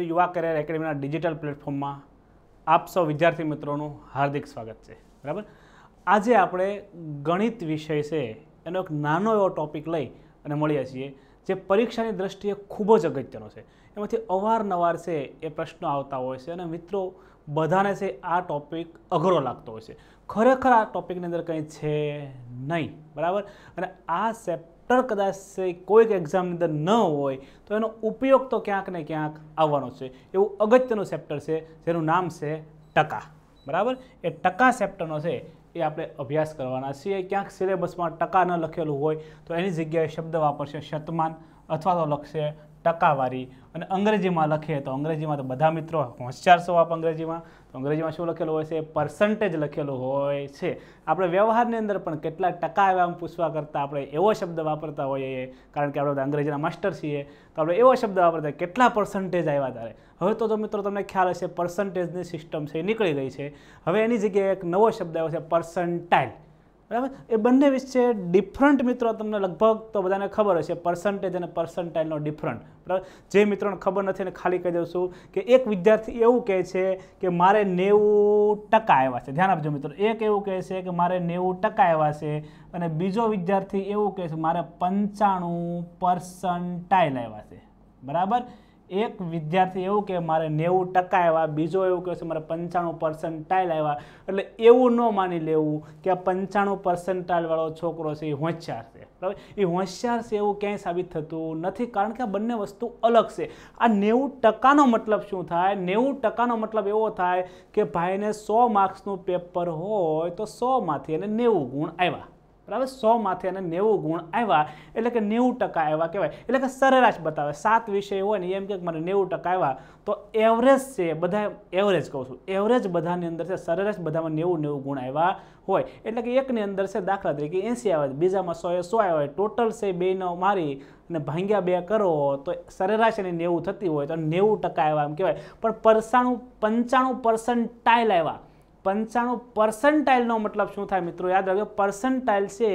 શ્રી યુવા career એકેડમીના digital પ્લેટફોર્મમાં આપ સૌ વિદ્યાર્થી મિત્રોનું હાર્દિક સ્વાગત છે બરાબર આજે આપણે ગણિત વિષય છે એનો એક નાનો એવો ટોપિક લઈ અને મળીએ છીએ જે પરીક્ષાની દ્રષ્ટિએ ખૂબ જ અગત્યનો છે એમાંથી અવારનવાર છે એ પ્રશ્નો આવતા હોય છે અને મિત્રો બધાને છે આ ટોપિક અઘરો લાગતો હોય છે ખરેખર આ ટૉપિકની અંદર કંઈ છે નહીં બરાબર અને આ સેપ ચેપ્ટર કદાચ કોઈક એક્ઝામની અંદર ન હોય તો એનો ઉપયોગ તો ક્યાંક ને ક્યાંક આવવાનો છે એવું અગત્યનું ચેપ્ટર છે જેનું નામ છે ટકા બરાબર એ ટકા ચેપ્ટરનો છે એ આપણે અભ્યાસ કરવાના છીએ ક્યાંક સિલેબસમાં ટકા ન લખેલું હોય તો એની જગ્યાએ શબ્દ વાપરશે શતમાન અથવા તો લખશે ટકાવારી અને અંગ્રેજીમાં લખીએ તો અંગ્રેજીમાં તો બધા મિત્રો હોશિયાર છો આપ અંગ્રેજીમાં તો અંગ્રેજીમાં શું લખેલું હોય છે પર્સન્ટેજ લખેલું હોય છે આપણે વ્યવહારની અંદર પણ કેટલા ટકા એવા આમ પૂછવા કરતાં આપણે એવો શબ્દ વાપરતા હોઈએ કારણ કે આપણે અંગ્રેજીના માસ્ટર છીએ તો આપણે એવો શબ્દ વાપરતા કેટલા પર્સન્ટેજ આવ્યા તારે હવે તો મિત્રો તમને ખ્યાલ હશે પર્સન્ટેજની સિસ્ટમ છે નીકળી ગઈ છે હવે એની જગ્યાએ એક નવો શબ્દ આવ્યો છે પર્સન્ટાઇલ બરાબર એ બંને વિશે ડિફરન્ટ મિત્રો તમને લગભગ તો બધાને ખબર હશે પર્સન્ટેજ અને પર્સન્ટાઇલનો ડિફરન્ટ બરાબર જે મિત્રોને ખબર નથી અને ખાલી કહી દઉં છું કે એક વિદ્યાર્થી એવું કહે છે કે મારે નેવું ટકા આવ્યા છે ધ્યાન આપજો મિત્રો એક એવું કહે છે કે મારે નેવું ટકા આવ્યા છે અને બીજો વિદ્યાર્થી એવું કહે છે મારે પંચાણું પર્સન્ટાઇલ આવ્યા છે બરાબર એક વિદ્યાર્થી એવું કે મારે નેવું ટકા આવ્યા બીજો એવું કહે છે મારે પંચાણું પર્સન્ટાઇલ આવ્યા એટલે એવું ન માની લેવું કે આ પંચાણું પર્સન્ટાઇલવાળો છોકરો છે એ હોશિયાર છે બરાબર એ હોશિયાર છે એવું ક્યાંય સાબિત થતું નથી કારણ કે આ બંને વસ્તુ અલગ છે આ નેવું ટકાનો મતલબ શું થાય નેવું ટકાનો મતલબ એવો થાય કે ભાઈને સો માર્ક્સનું પેપર હોય તો સોમાંથી એને નેવું ગુણ આવ્યા બરાબર સો માથે અને નેવું ગુણ આવ્યા એટલે કે નેવું ટકા આવ્યા કહેવાય એટલે કે સરેરાશ બતાવે સાત વિષય હોય ને એમ કે મારે નેવું ટકા આવ્યા તો એવરેજ છે બધા એવરેજ કહું છું એવરેજ બધાની અંદર છે સરેરાશ બધામાં નેવું નેવું ગુણ આવ્યા હોય એટલે કે એકની અંદર છે દાખલા તરીકે એંસી આવે બીજામાં સો એ સો આવ્યા હોય ટોટલ છે બેનો મારી અને ભાંગ્યા બે કરો તો સરેરાશ એની નેવું થતી હોય તો નેવું ટકા આવ્યા એમ કહેવાય પણ પરસાણું પંચાણું પર્સન્ટાઇલ આવ્યા પંચાણું પર્સન્ટાઇલનો મતલબ શું થાય મિત્રો યાદ રાખજો પર્સન્ટાઇલ છે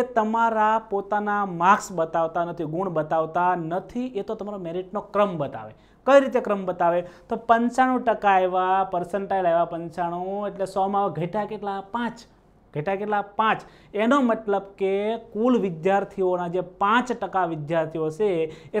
એ તમારા પોતાના માર્ક્સ બતાવતા નથી ગુણ બતાવતા નથી એ તો તમારો મેરિટનો ક્રમ બતાવે કઈ રીતે ક્રમ બતાવે તો પંચાણું ટકા આવ્યા પર્સન્ટાઇલ આવ્યા પંચાણું એટલે સોમાં ઘેટા કેટલા પાંચ કેટલા કેટલા પાંચ એનો મતલબ કે કુલ વિદ્યાર્થીઓના જે પાંચ ટકા વિદ્યાર્થીઓ છે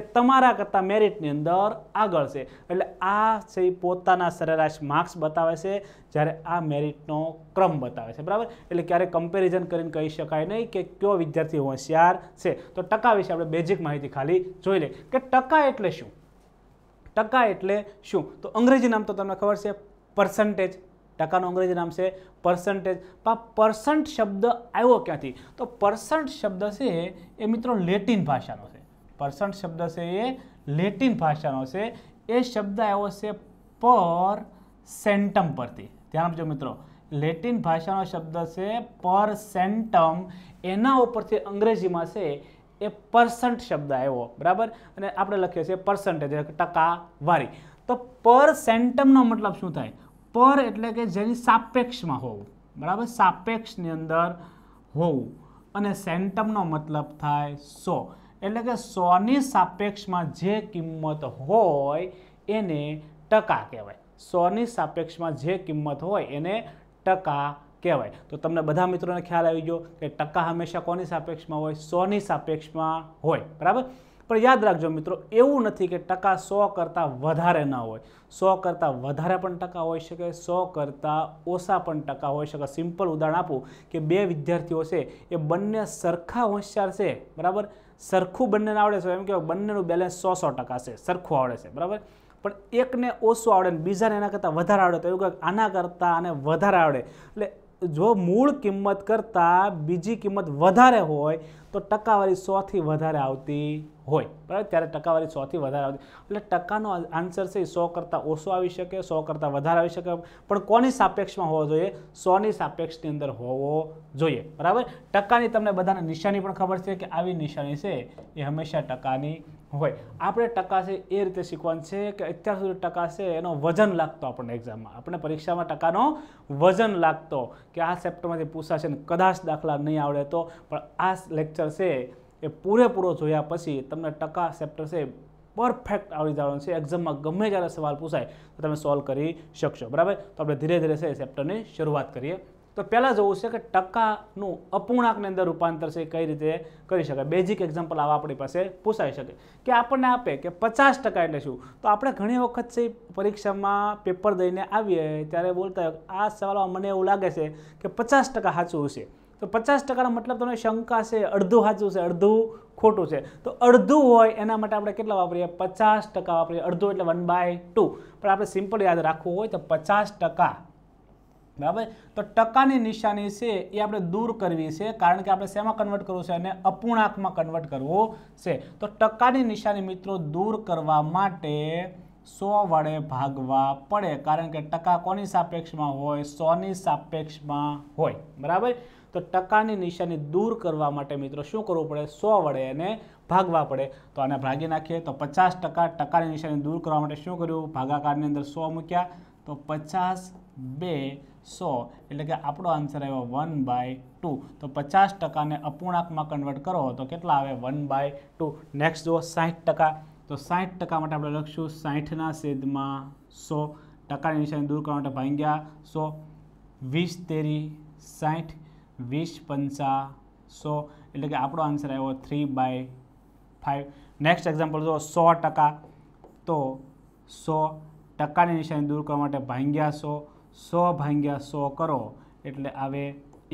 એ તમારા કરતાં મેરિટની અંદર આગળ છે એટલે આ છે પોતાના સરેરાશ માર્ક્સ બતાવે છે જ્યારે આ મેરિટનો ક્રમ બતાવે છે બરાબર એટલે ક્યારેક કમ્પેરિઝન કરીને કહી શકાય નહીં કે કયો વિદ્યાર્થી હોશિયાર છે તો ટકા વિશે આપણે બેઝિક માહિતી ખાલી જોઈ લઈએ કે ટકા એટલે શું ટકા એટલે શું તો અંગ્રેજી નામ તો તમને ખબર છે પર્સન્ટેજ ટકાનો અંગ્રેજી નામ છે પર્સન્ટેજ પણ પર્સન્ટ શબ્દ આવ્યો ક્યાંથી તો પર્સન્ટ શબ્દ છે એ મિત્રો લેટિન ભાષાનો છે પર્સન્ટ શબ્દ છે એ લેટિન ભાષાનો છે એ શબ્દ આવ્યો છે પર સેન્ટમ પરથી ધ્યાન આપજો મિત્રો લેટિન ભાષાનો શબ્દ છે પર સેન્ટમ એના ઉપરથી અંગ્રેજીમાં છે એ પર્સન્ટ શબ્દ આવ્યો બરાબર અને આપણે લખીએ છીએ પર્સન્ટેજ ટકા વારી તો પર સેન્ટમનો મતલબ શું થાય પર એટલે કે જેની સાપેક્ષમાં હોવું બરાબર સાપેક્ષની અંદર હોવું અને સેન્ટમનો મતલબ થાય સો એટલે કે સોની સાપેક્ષમાં જે કિંમત હોય એને ટકા કહેવાય સોની સાપેક્ષમાં જે કિંમત હોય એને ટકા કહેવાય તો તમને બધા મિત્રોને ખ્યાલ આવી ગયો કે ટકા હંમેશા કોની સાપેક્ષમાં હોય સોની સાપેક્ષમાં હોય બરાબર પણ યાદ રાખજો મિત્રો એવું નથી કે ટકા સો કરતાં વધારે ન હોય સો કરતાં વધારે પણ ટકા હોઈ શકે સો કરતાં ઓછા પણ ટકા હોઈ શકે સિમ્પલ ઉદાહરણ આપું કે બે વિદ્યાર્થીઓ છે એ બંને સરખા હોશિયાર છે બરાબર સરખું બંનેને આવડે છે એમ કે બંનેનું બેલેન્સ સો સો ટકા છે સરખું આવડે છે બરાબર પણ એકને ઓછું આવડે ને બીજાને એના કરતાં વધારે આવડે તો એવું કે આના કરતાં આને વધારે આવડે એટલે જો મૂળ કિંમત કરતાં બીજી કિંમત વધારે હોય તો ટકાવારી સોથી વધારે આવતી હોય બરાબર ત્યારે ટકાવારી સોથી વધારે આવતી એટલે ટકાનો આન્સર છે એ સો કરતાં ઓછો આવી શકે સો કરતાં વધારે આવી શકે પણ કોની સાપેક્ષમાં હોવો જોઈએ સોની સાપેક્ષની અંદર હોવો જોઈએ બરાબર ટકાની તમને બધાને નિશાની પણ ખબર છે કે આવી નિશાની છે એ હંમેશા ટકાની હોય આપણે ટકા છે એ રીતે શીખવાનું છે કે અત્યાર સુધી ટકા છે એનો વજન લાગતો આપણને એક્ઝામમાં આપણે પરીક્ષામાં ટકાનો વજન લાગતો કે આ ચેપ્ટરમાંથી પૂછાશે ને કદાચ દાખલા નહીં આવડે તો પણ આ લેક્ચર છે એ પૂરેપૂરો જોયા પછી તમને ટકા ચેપ્ટર છે પરફેક્ટ આવડી જવાનું છે એક્ઝામમાં ગમે જ્યારે સવાલ પૂછાય તો તમે સોલ્વ કરી શકશો બરાબર તો આપણે ધીરે ધીરે છે એ ચેપ્ટરની શરૂઆત કરીએ તો પહેલાં જોવું છે કે ટકાનું અપૂર્ણાંકની અંદર રૂપાંતર છે કઈ રીતે કરી શકાય બેઝિક એક્ઝામ્પલ આવા આપણી પાસે પૂછાઈ શકે કે આપણને આપે કે પચાસ ટકા એટલે શું તો આપણે ઘણી વખત છે પરીક્ષામાં પેપર દઈને આવીએ ત્યારે બોલતા આ સવાલમાં મને એવું લાગે છે કે પચાસ ટકા સાચું હશે તો પચાસ ટકાનો મતલબ તમને શંકા છે અડધું સાચું છે અડધું ખોટું છે તો અડધું હોય એના માટે આપણે કેટલા વાપરીએ પચાસ ટકા વાપરીએ અડધું એટલે વન બાય ટુ પણ આપણે સિમ્પલ યાદ રાખવું હોય તો પચાસ ટકા બરાબર તો ટકાની નિશાની છે એ આપણે દૂર કરવી છે કારણ કે આપણે શેમાં કન્વર્ટ કરવું છે અને અપૂર્ણાંકમાં કન્વર્ટ કરવો છે તો ટકાની નિશાની મિત્રો દૂર કરવા માટે સો વડે ભાગવા પડે કારણ કે ટકા કોની સાપેક્ષમાં હોય સોની સાપેક્ષમાં હોય બરાબર તો ટકાની નિશાની દૂર કરવા માટે મિત્રો શું કરવું પડે સો વડે એને ભાગવા પડે તો આને ભાગી નાખીએ તો પચાસ ટકા ટકાની નિશાની દૂર કરવા માટે શું કર્યું ભાગાકારની અંદર સો મૂક્યા તો પચાસ બે સો એટલે કે આપણો આન્સર આવ્યો વન બાય ટુ તો પચાસ ટકાને અપૂર્ણાંકમાં કન્વર્ટ કરો તો કેટલા આવે વન બાય ટુ નેક્સ્ટ જુઓ સાઠ ટકા તો સાઠ ટકા માટે આપણે લખશું સાઠના સેદમાં સો ટકાની નિશાની દૂર કરવા માટે ભાંગ્યા સો વીસ તેરી સાઠ વીસ પંચા સો એટલે કે આપણો આન્સર આવ્યો three by five next example જો સો ટકા તો સો ટકાની નિશાની દૂર કરવા માટે ભાંગ્યા સો સો ભાંગ્યા સો કરો એટલે આવે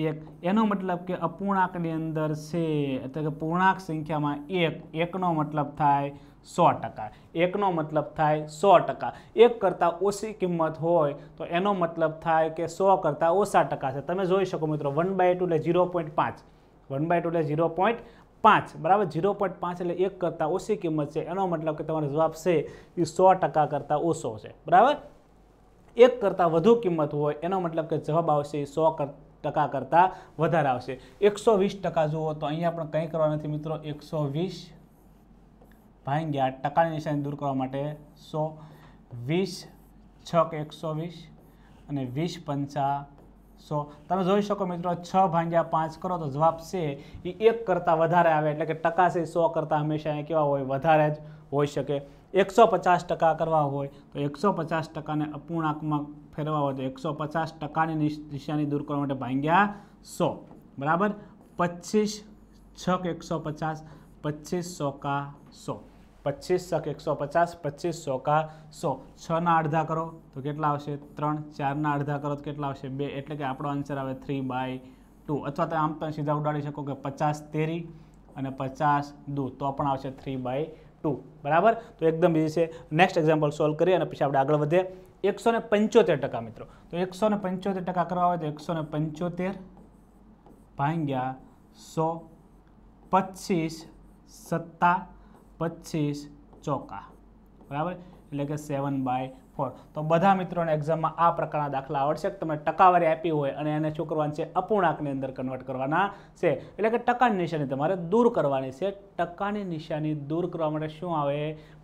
એક એનો મતલબ કે અપૂર્ણાંકની અંદર છે એટલે કે પૂર્ણાંક સંખ્યામાં એક એકનો મતલબ થાય સો ટકા એકનો મતલબ થાય સો ટકા એક કરતાં ઓછી કિંમત હોય તો એનો મતલબ થાય કે સો કરતાં ઓછા ટકા છે તમે જોઈ શકો મિત્રો વન બાય ટુ એટલે ઝીરો પોઈન્ટ પાંચ વન બાય ટુ એટલે ઝીરો પોઈન્ટ પાંચ બરાબર ઝીરો પોઈન્ટ પાંચ એટલે એક કરતાં ઓછી કિંમત છે એનો મતલબ કે તમારો જવાબ છે એ સો ટકા કરતાં ઓછો છે બરાબર એક કરતાં વધુ કિંમત હોય એનો મતલબ કે જવાબ આવશે એ સો ટકા કરતાં વધારે આવશે એકસો વીસ ટકા જુઓ તો અહીંયા પણ કંઈ કરવા નથી મિત્રો એકસો વીસ ભાંગ્યા ટકાની નિશાની દૂર કરવા માટે સો વીસ છક એકસો વીસ અને વીસ પંચા સો તમે જોઈ શકો મિત્રો છ ભાંગ્યા પાંચ કરો તો જવાબ છે એ એક કરતાં વધારે આવે એટલે કે ટકા છે સો કરતાં હંમેશા અહીંયા કેવા હોય વધારે જ હોઈ શકે એકસો પચાસ ટકા કરવા હોય તો એકસો પચાસ ટકાને અપૂર્ણાંકમાં ફેરવા હોય તો એકસો પચાસ ટકાની નિશાની દૂર કરવા માટે ભાંગ્યા સો બરાબર પચીસ છક એકસો પચાસ પચીસ સો કા સો પચીસ સક એકસો પચાસ પચીસ સોકા સો છના અડધા કરો તો કેટલા આવશે ત્રણ ચારના અડધા કરો તો કેટલા આવશે બે એટલે કે આપણો આન્સર આવે થ્રી બાય ટુ અથવા તમે આમ પણ સીધા ઉડાડી શકો કે પચાસ તેરી અને પચાસ દૂ તો પણ આવશે થ્રી બાય ટુ બરાબર તો એકદમ ઇઝી છે નેક્સ્ટ એક્ઝામ્પલ સોલ્વ કરીએ અને પછી આપણે આગળ વધીએ એકસો ને પંચોતેર ટકા મિત્રો તો એકસો ને પંચોતેર ટકા કરવા હોય તો એકસો ને પંચોતેર ભાંગ્યા સો પચીસ સત્તા પચીસ ચોકા બરાબર એટલે કે સેવન બાય ફોર તો બધા મિત્રોને એક્ઝામમાં આ પ્રકારના દાખલા આવડશે કે તમે ટકાવારી આપી હોય અને એને શું છે અપૂર્ણાંકની અંદર કન્વર્ટ કરવાના છે એટલે કે ટકાની નિશાની તમારે દૂર કરવાની છે ટકાની નિશાની દૂર કરવા માટે શું આવે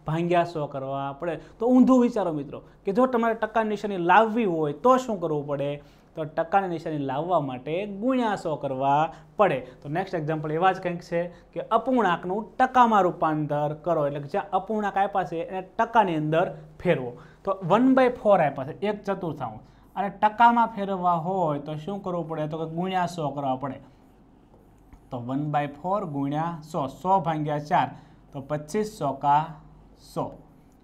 ભાંગ્યા સો કરવા પડે તો ઊંધું વિચારો મિત્રો કે જો તમારે ટકાની નિશાની લાવવી હોય તો શું કરવું પડે તો ટકાની નિશાની લાવવા માટે ગુણ્યાસો કરવા પડે તો નેક્સ્ટ એક્ઝામ્પલ એવા જ કંઈક છે કે અપૂર્ણાંકનું ટકામાં રૂપાંતર કરો એટલે કે જ્યાં અપૂર્ણાંક આપ્યા છે એને ટકાની અંદર ફેરવો તો વન બાય ફોર આપ્યા છે એક ચતુર્થાંશ અને ટકામાં ફેરવવા હોય તો શું કરવું પડે તો કે ગુણ્યાસો કરવા પડે તો વન બાય ફોર ગુણ્યા સો સો ભાંગ્યા ચાર તો પચીસ સોકા સો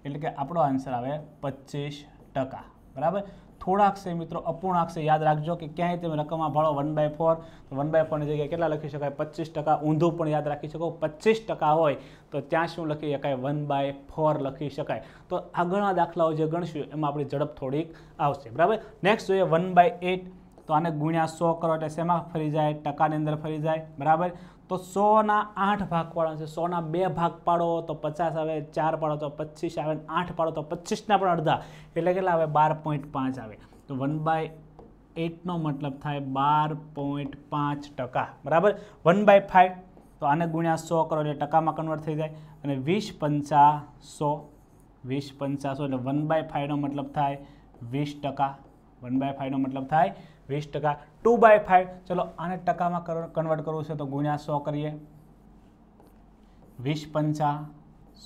એટલે કે આપણો આન્સર આવે પચીસ ટકા બરાબર થોડાક છે મિત્રો અપૂર્ણાંક છે યાદ રાખજો કે ક્યાંય તમે રકમમાં ભાળો વન બાય ફોર તો વન બાય ફોરની જગ્યાએ કેટલા લખી શકાય પચીસ ટકા ઊંધું પણ યાદ રાખી શકો પચીસ ટકા હોય તો ત્યાં શું લખી શકાય વન બાય ફોર લખી શકાય તો આગળના દાખલાઓ જે ગણશું એમાં આપણી ઝડપ થોડીક આવશે બરાબર નેક્સ્ટ જોઈએ વન બાય એટ તો આને ગુણ્યા સો કરો એટલે શેમાં ફરી જાય ટકાની અંદર ફરી જાય બરાબર તો સોના આઠ ભાગ પાડવાના છે સોના બે ભાગ પાડો તો પચાસ આવે ચાર પાડો તો પચીસ આવે આઠ પાડો તો પચીસના પણ અડધા એટલે કેટલા આવે બાર પોઈન્ટ પાંચ આવે તો વન બાય એટનો મતલબ થાય બાર પોઈન્ટ પાંચ ટકા બરાબર વન બાય ફાઇવ તો આને ગુણ્યા સો કરો એટલે ટકામાં કન્વર્ટ થઈ જાય અને વીસ પંચા સો વીસ પંચાસો એટલે વન બાય ફાઇવનો મતલબ થાય વીસ ટકા વન બાય ફાઇવનો મતલબ થાય વીસ ટકા ટુ બાય ફાઇવ ચલો આને ટકામાં કન્વર્ટ કરવું છે તો ગુણ્યા સો કરીએ વીસ પંચા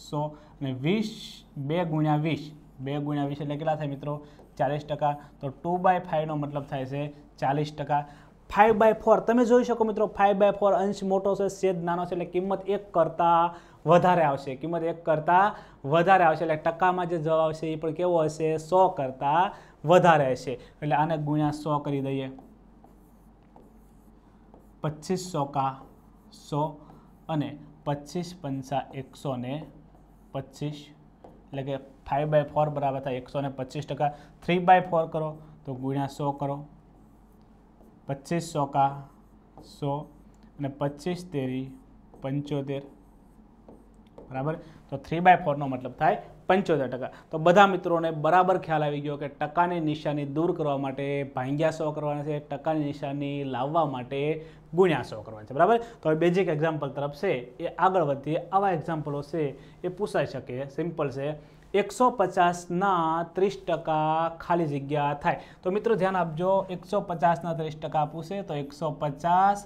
સો અને વીસ બે ગુણ્યા વીસ બે ગુણ્યા વીસ એટલે કેટલા થાય મિત્રો ચાલીસ ટકા તો ટુ બાય ફાઇવનો મતલબ થાય છે ચાલીસ ટકા ફાઇવ બાય ફોર તમે જોઈ શકો મિત્રો ફાઇવ બાય ફોર અંશ મોટો છે સેજ નાનો છે એટલે કિંમત એક કરતાં વધારે આવશે કિંમત એક કરતાં વધારે આવશે એટલે ટકામાં જે જવાબ આવશે એ પણ કેવો હશે સો કરતાં વધારે હશે એટલે આને ગુણ્યા સો કરી દઈએ પચીસ સોકા સો અને પચીસ પંચા એકસો ને પચીસ એટલે કે ફાઇવ બાય ફોર બરાબર થાય એકસો ને પચીસ ટકા થ્રી બાય ફોર કરો તો ગુણ્યા સો કરો પચીસ ચોકા સો અને પચીસ તેરી પંચોતેર બરાબર તો થ્રી બાય ફોરનો મતલબ થાય પંચોતેર ટકા તો બધા મિત્રોને બરાબર ખ્યાલ આવી ગયો કે ટકાની નિશાની દૂર કરવા માટે ભાંગ્યા સો કરવાના છે ટકાની નિશાની લાવવા માટે ગુણ્યા સો કરવાના છે બરાબર તો બેઝિક એક્ઝામ્પલ તરફ છે એ આગળ વધીએ આવા એક્ઝામ્પલો છે એ પૂછાઈ શકે સિમ્પલ છે એકસો પચાસના ત્રીસ ટકા ખાલી જગ્યા થાય તો મિત્રો ધ્યાન આપજો એકસો પચાસના ત્રીસ ટકા પૂછે તો એકસો પચાસ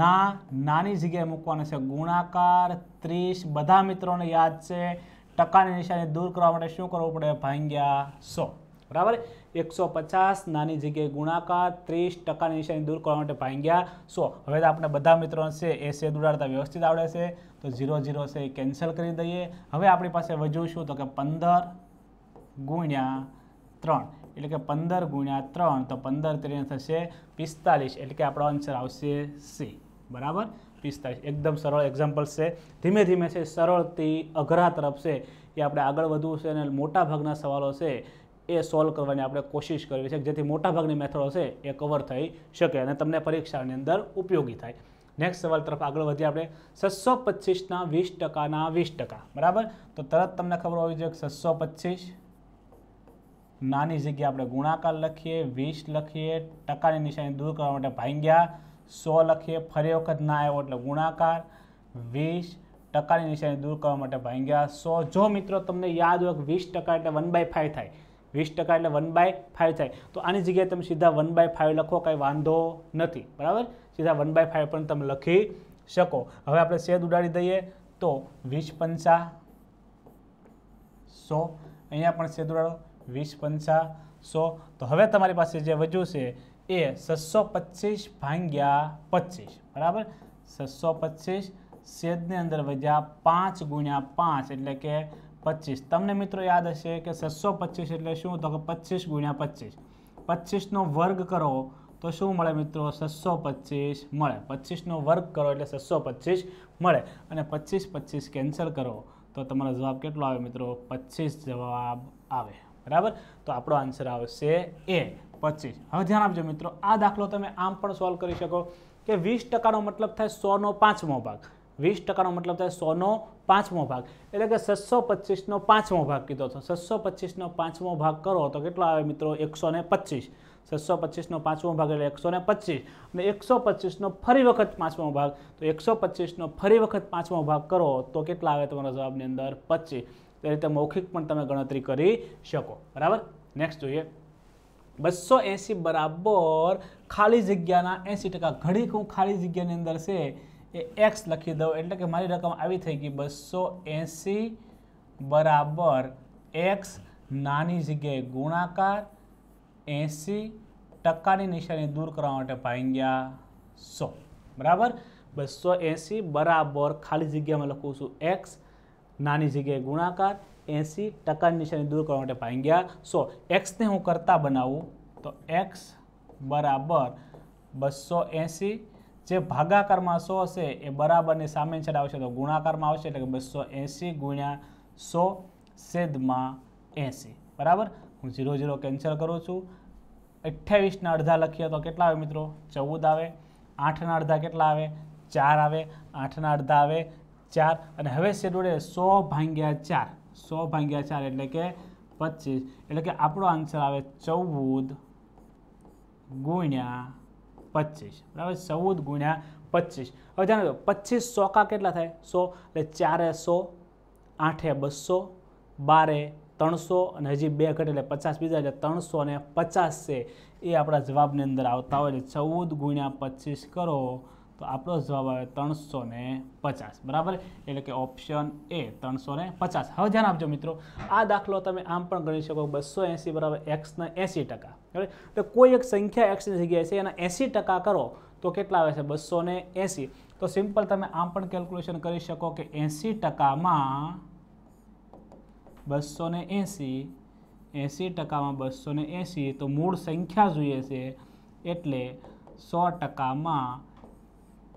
ના નાની જગ્યાએ મૂકવાનો છે ગુણાકાર ત્રીસ બધા મિત્રોને યાદ છે ટકાની નિશાની દૂર કરવા માટે શું કરવું પડે ભાંગ્યા સો બરાબર એકસો પચાસ નાની જગ્યાએ ગુણાકાર ત્રીસ ટકાની નિશાની દૂર કરવા માટે ભાંગ્યા સો હવે તો આપણે બધા મિત્રો છે એ સે દુડાડતા વ્યવસ્થિત આવડે છે તો ઝીરો ઝીરો છે એ કેન્સલ કરી દઈએ હવે આપણી પાસે વધુ શું તો કે પંદર ગુણ્યા ત્રણ એટલે કે પંદર ગુણ્યા ત્રણ તો પંદર ત્રણ થશે પિસ્તાલીસ એટલે કે આપણો આન્સર આવશે સી બરાબર પિસ્તાલીસ એકદમ સરળ એક્ઝામ્પલ છે ધીમે ધીમે છે સરળથી અઘરા તરફ છે એ આપણે આગળ વધવું છે અને મોટાભાગના સવાલો છે એ સોલ્વ કરવાની આપણે કોશિશ કરીએ છીએ જેથી મોટાભાગની મેથડો છે એ કવર થઈ શકે અને તમને પરીક્ષાની અંદર ઉપયોગી થાય નેક્સ્ટ સવાલ તરફ આગળ વધીએ આપણે છસો પચીસના વીસ ટકાના વીસ ટકા બરાબર તો તરત તમને ખબર હોવી જોઈએ કે છસો પચીસ નાની જગ્યા આપણે ગુણાકાર લખીએ વીસ લખીએ ટકાની નિશાની દૂર કરવા માટે ભાંગ્યા સો લખીએ ફરી વખત ના આવ્યો એટલે ગુણાકાર વીસ ટકાની નિશાની દૂર કરવા માટે ભાંગ્યા સો જો મિત્રો તમને યાદ હોય કે વીસ ટકા એટલે વન બાય ફાઈવ થાય વીસ ટકા એટલે વન બાય ફાઇવ થાય તો આની જગ્યાએ તમે સીધા વન બાય ફાઇવ લખો કાંઈ વાંધો નથી બરાબર સીધા વન બાય ફાઇવ પણ તમે લખી શકો હવે આપણે શેદ ઉડાડી દઈએ તો વીસ પંચા સો અહીંયા પણ શેદ ઉડાડો વીસ પંચા સો તો હવે તમારી પાસે જે વજુ છે એ છસો પચીસ ભાંગ્યા પચીસ બરાબર છસો પચીસ શેદની અંદર વધ્યા પાંચ ગુણ્યા પાંચ એટલે કે પચીસ તમને મિત્રો યાદ હશે કે છસો પચીસ એટલે શું તો કે પચીસ ગુણ્યા પચીસ પચીસનો વર્ગ કરો તો શું મળે મિત્રો છસો પચીસ મળે પચીસનો વર્ગ કરો એટલે છસો પચીસ મળે અને પચીસ પચીસ કેન્સલ કરો તો તમારો જવાબ કેટલો આવે મિત્રો પચીસ જવાબ આવે બરાબર તો આપણો આન્સર આવશે એ પચીસ હવે ધ્યાન આપજો મિત્રો આ દાખલો તમે આમ પણ સોલ્વ કરી શકો કે વીસ ટકાનો મતલબ થાય સોનો પાંચમો ભાગ વીસ ટકાનો મતલબ થાય સોનો પાંચમો ભાગ એટલે કે છસો પચીસનો પાંચમો ભાગ કીધો હતો છસો પચીસનો પાંચમો ભાગ કરો તો કેટલો આવે મિત્રો એકસો ને પચીસ છસો પચીસનો પાંચમો ભાગ એટલે એકસો ને પચીસ અને એકસો પચીસનો ફરી વખત પાંચમો ભાગ તો એકસો પચીસનો ફરી વખત પાંચમો ભાગ કરો તો કેટલા આવે તમારા જવાબની અંદર પચીસ એ રીતે મૌખિક પણ તમે ગણતરી કરી શકો બરાબર નેક્સ્ટ જોઈએ બસો એંસી બરાબર ખાલી જગ્યાના એંસી ટકા ઘડીક હું ખાલી જગ્યાની અંદર છે એ એક્સ લખી દઉં એટલે કે મારી રકમ આવી થઈ ગઈ બસો એંસી બરાબર એક્સ નાની જગ્યાએ ગુણાકાર એંસી ટકાની નિશાની દૂર કરવા માટે ભાંગ્યા સો બરાબર બસો એંસી બરાબર ખાલી જગ્યામાં લખું છું એક્સ નાની જગ્યાએ ગુણાકાર એંસી ટકાની નિશાની દૂર કરવા માટે ભાંગ્યા સો એક્સને હું કરતા બનાવું તો એક્સ બરાબર બસો એંસી જે ભાગાકારમાં સો હશે એ બરાબરની સામે છેદ આવશે તો ગુણાકારમાં આવશે એટલે કે બસો એંસી ગુણ્યા સો સેદમાં એંસી બરાબર હું ઝીરો ઝીરો કેન્સલ કરું છું અઠ્યાવીસના અડધા લખીએ તો કેટલા આવે મિત્રો ચૌદ આવે આઠના અડધા કેટલા આવે ચાર આવે આઠના અડધા આવે ચાર અને હવે શેડ્યુલે સો ભાંગ્યા ચાર સો ભાંગ્યા ચાર એટલે કે પચીસ એટલે કે આપણો આન્સર આવે ચૌદ ગુણ્યા પચીસ બરાબર ચૌદ ગુણ્યા પચીસ હવે જાણો તો પચીસ ચોકા કેટલા થાય સો એટલે ચારે સો આઠે બસો બારે ત્રણસો અને હજી બે ઘટ એટલે પચાસ બીજા એટલે ત્રણસો ને પચાસ છે એ આપણા જવાબની અંદર આવતા હોય એટલે ચૌદ ગુણ્યા પચીસ કરો તો આપણો જવાબ આવે ત્રણસો ને પચાસ બરાબર એટલે કે ઓપ્શન એ ત્રણસો ને પચાસ હવે ધ્યાન આપજો મિત્રો આ દાખલો તમે આમ પણ ગણી શકો બસો એંસી બરાબર એક્સના એંસી ટકા તો કોઈ એક સંખ્યા એક્સની જગ્યાએ છે એના એંસી ટકા કરો તો કેટલા આવે છે બસો એંસી તો સિમ્પલ તમે આમ પણ કેલ્ક્યુલેશન કરી શકો કે એંસી ટકામાં બસો ને એંસી એંસી ટકામાં બસો ને એંસી તો મૂળ સંખ્યા જોઈએ છે એટલે સો ટકામાં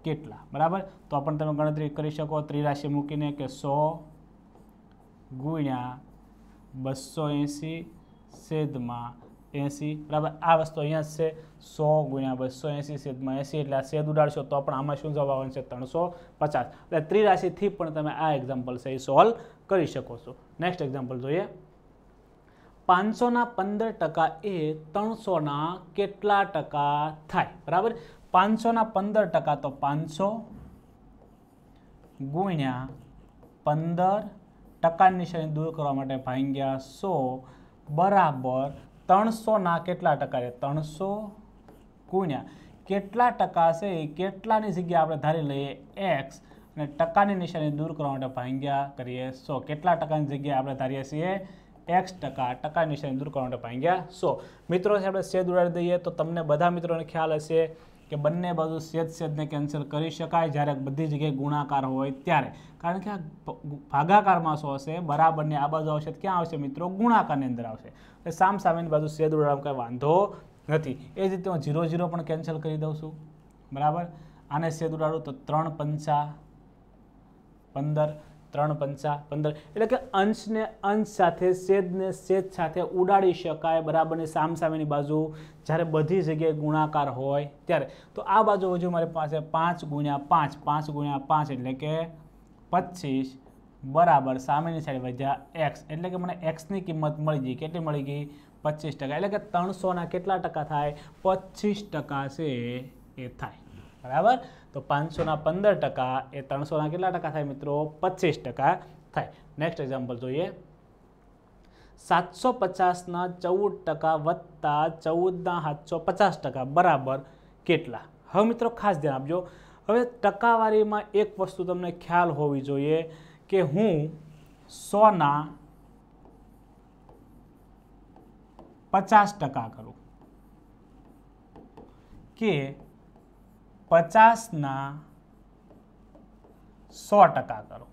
કેટલા બરાબર તો પણ તમે ગણતરી કરી શકો ત્રિરાશી મૂકીને કે સો ગુણ્યા બસો એંસી સેદમાં એંસી બરાબર આ વસ્તુ અહીંયા છે સો ગુણ્યા બસો એંસી સેદમાં એંસી એટલે આ સેદ ઉડાડશો તો પણ આમાં શું જવાબ આવશે ત્રણસો પચાસ એટલે ત્રિરાશિથી પણ તમે આ એક્ઝામ્પલ છે એ સોલ્વ કરી શકો છો નેક્સ્ટ એક્ઝામ્પલ જોઈએ પાંચસોના પંદર ટકા એ ત્રણસોના કેટલા ટકા થાય બરાબર પાંચસોના પંદર ટકા તો પાંચસો ગુણ્યા પંદર ટકાની નિશાની દૂર કરવા માટે ભાંગ્યા સો બરાબર ત્રણસોના કેટલા ટકા છે ત્રણસો ગુણ્યા કેટલા ટકા છે એ કેટલાની જગ્યાએ આપણે ધારી લઈએ એક્સ અને ટકાની નિશાની દૂર કરવા માટે ભાંગ્યા કરીએ સો કેટલા ટકાની જગ્યાએ આપણે ધારીએ છીએ એક્સ ટકા ટકા નિશાની દૂર કરવા માટે ભાંગ્યા સો મિત્રો આપણે શેદ ઉડાડી દઈએ તો તમને બધા મિત્રોને ખ્યાલ હશે કે બંને બાજુ સેદ સેદને કેન્સલ કરી શકાય જ્યારે બધી જગ્યાએ ગુણાકાર હોય ત્યારે કારણ કે આ ભાગાકારમાં શું હશે બરાબરને આ બાજુ આવશે ક્યાં આવશે મિત્રો ગુણાકારની અંદર આવશે એટલે સામ સામેની બાજુ સેદ ઉડાડવામાં કંઈ વાંધો નથી એ જ રીતે હું ઝીરો ઝીરો પણ કેન્સલ કરી દઉં છું બરાબર આને સેદ ઉડાડું તો ત્રણ પંચા પંદર ત્રણ પંચા પંદર એટલે કે અંશને અંશ સાથે સેદને સેદ સાથે ઉડાડી શકાય બરાબરની સામસામેની બાજુ જ્યારે બધી જગ્યાએ ગુણાકાર હોય ત્યારે તો આ બાજુ હજુ મારી પાસે પાંચ ગુણ્યા પાંચ પાંચ ગુણ્યા પાંચ એટલે કે પચીસ બરાબર સામેની સાઈડ વધ્યા એક્સ એટલે કે મને એક્સની કિંમત મળી ગઈ કેટલી મળી ગઈ પચીસ ટકા એટલે કે ત્રણસોના કેટલા ટકા થાય પચીસ ટકા છે એ થાય બરાબર તો પાંચસોના પંદર ટકા એ ત્રણસોના કેટલા ટકા થાય મિત્રો પચીસ ટકા થાય નેક્સ્ટ એક્ઝામ્પલ જોઈએ સાતસો પચાસના ચૌદ ટકા વત્તા ચૌદના સાતસો પચાસ ટકા બરાબર કેટલા હવે મિત્રો ખાસ ધ્યાન આપજો હવે ટકાવારીમાં એક વસ્તુ તમને ખ્યાલ હોવી જોઈએ કે હું સોના પચાસ ટકા કરું કે પચાસના સો ટકા કરો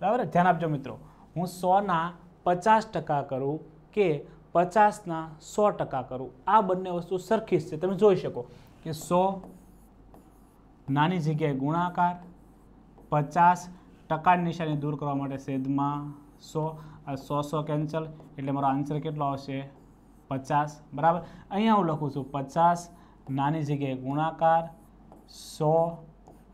બરાબર ધ્યાન આપજો મિત્રો હું સોના પચાસ ટકા કરું કે પચાસના સો ટકા કરું આ બંને વસ્તુ સરખી છે તમે જોઈ શકો કે સો નાની જગ્યાએ ગુણાકાર પચાસ ટકાની નિશાની દૂર કરવા માટે સેદમાં સો આ સો સો કેન્સલ એટલે મારો આન્સર કેટલો આવશે પચાસ બરાબર અહીંયા હું લખું છું પચાસ નાની જગ્યાએ ગુણાકાર સો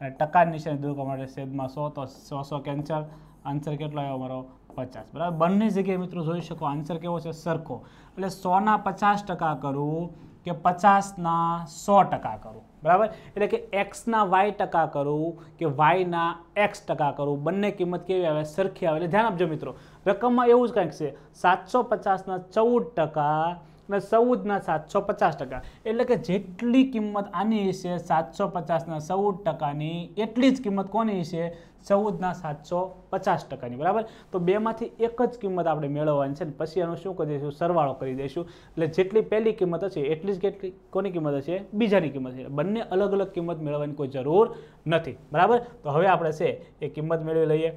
અને ટકાની નિશાની દૂર કરવા માટે છેદમાં સો તો સો સો કેન્સલ આન્સર કેટલો આવ્યો અમારો પચાસ બરાબર બંને જગ્યાએ મિત્રો જોઈ શકો આન્સર કેવો છે સરખો એટલે સોના પચાસ ટકા કરવું કે પચાસના સો ટકા કરવું બરાબર એટલે કે એક્સના વાય ટકા કરવું કે વાયના એક્સ ટકા કરવું બંને કિંમત કેવી આવે સરખી આવે એટલે ધ્યાન આપજો મિત્રો રકમમાં એવું જ કંઈક છે સાતસો પચાસના ચૌદ ટકા અને સૌદના સાતસો પચાસ ટકા એટલે કે જેટલી કિંમત આની છે સાતસો પચાસના સૌદ ટકાની એટલી જ કિંમત કોની છે સૌદના સાતસો પચાસ ટકાની બરાબર તો બેમાંથી એક જ કિંમત આપણે મેળવવાની છે ને પછી એનું શું કરી દઈશું સરવાળો કરી દઈશું એટલે જેટલી પહેલી કિંમત હશે એટલી જ કેટલી કોની કિંમત હશે બીજાની કિંમત હશે બંને અલગ અલગ કિંમત મેળવવાની કોઈ જરૂર નથી બરાબર તો હવે આપણે છે એ કિંમત મેળવી લઈએ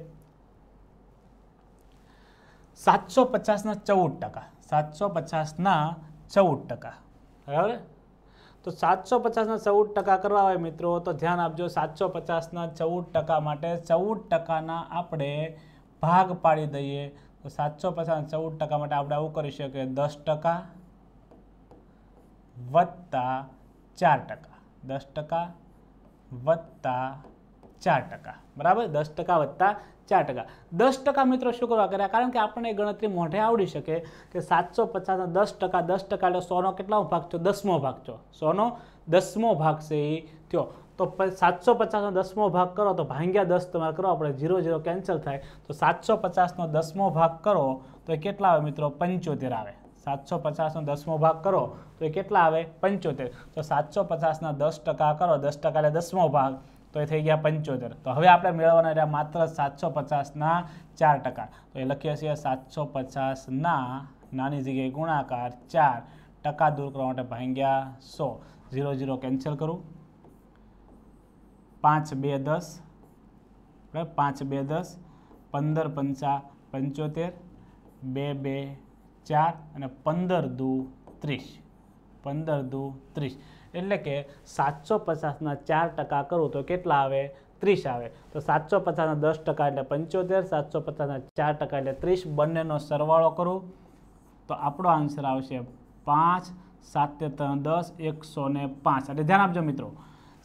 સાતસો પચાસના ચૌદ ટકા સાતસો પચાસના ચૌદ ટકા બરાબર તો સાતસો પચાસના ચૌદ ટકા કરવા હોય મિત્રો તો ધ્યાન આપજો સાતસો પચાસના ચૌદ ટકા માટે ચૌદ ટકાના આપણે ભાગ પાડી દઈએ તો સાતસો પચાસના ચૌદ ટકા માટે આપણે આવું કરી શકીએ દસ ટકા વત્તા ચાર ટકા દસ ટકા વત્તા ચાર ટકા બરાબર દસ ટકા વત્તા ચાર ટકા દસ ટકા મિત્રો શું કરવા કર્યા કારણ કે આપણને ગણતરી મોઢે આવડી શકે કે સાતસો પચાસના દસ ટકા દસ ટકા એટલે સોનો કેટલામો ભાગ છો દસમો ભાગ છો સોનો દસમો ભાગ છે એ થયો તો સાતસો પચાસનો દસમો ભાગ કરો તો ભાંગ્યા દસ તમારે કરો આપણે ઝીરો ઝીરો કેન્સલ થાય તો સાતસો પચાસનો દસમો ભાગ કરો તો એ કેટલા આવે મિત્રો પંચોતેર આવે સાતસો પચાસનો દસમો ભાગ કરો તો એ કેટલા આવે પંચોતેર તો સાતસો પચાસના દસ ટકા કરો દસ ટકા એટલે દસમો ભાગ તો એ થઈ ગયા પંચોતેર તો હવે આપણે મેળવવાના રહ્યા માત્ર સાતસો પચાસના ચાર ટકા તો એ લખીએ છીએ સાતસો પચાસના નાની જગ્યાએ ગુણાકાર ચાર ટકા દૂર કરવા માટે ભાંગ્યા સો ઝીરો ઝીરો કેન્સલ કરું પાંચ બે દસ પાંચ બે દસ પંદર પંચા પંચોતેર બે બે ચાર અને પંદર દુ ત્રીસ પંદર દુ ત્રીસ એટલે કે સાતસો પચાસના ચાર ટકા કરું તો કેટલા આવે ત્રીસ આવે તો સાતસો પચાસના દસ ટકા એટલે પંચોતેર સાતસો પચાસના ચાર ટકા એટલે ત્રીસ બંનેનો સરવાળો કરું તો આપણો આન્સર આવશે પાંચ સાતે ત્રણ દસ એકસો ને પાંચ એટલે ધ્યાન આપજો મિત્રો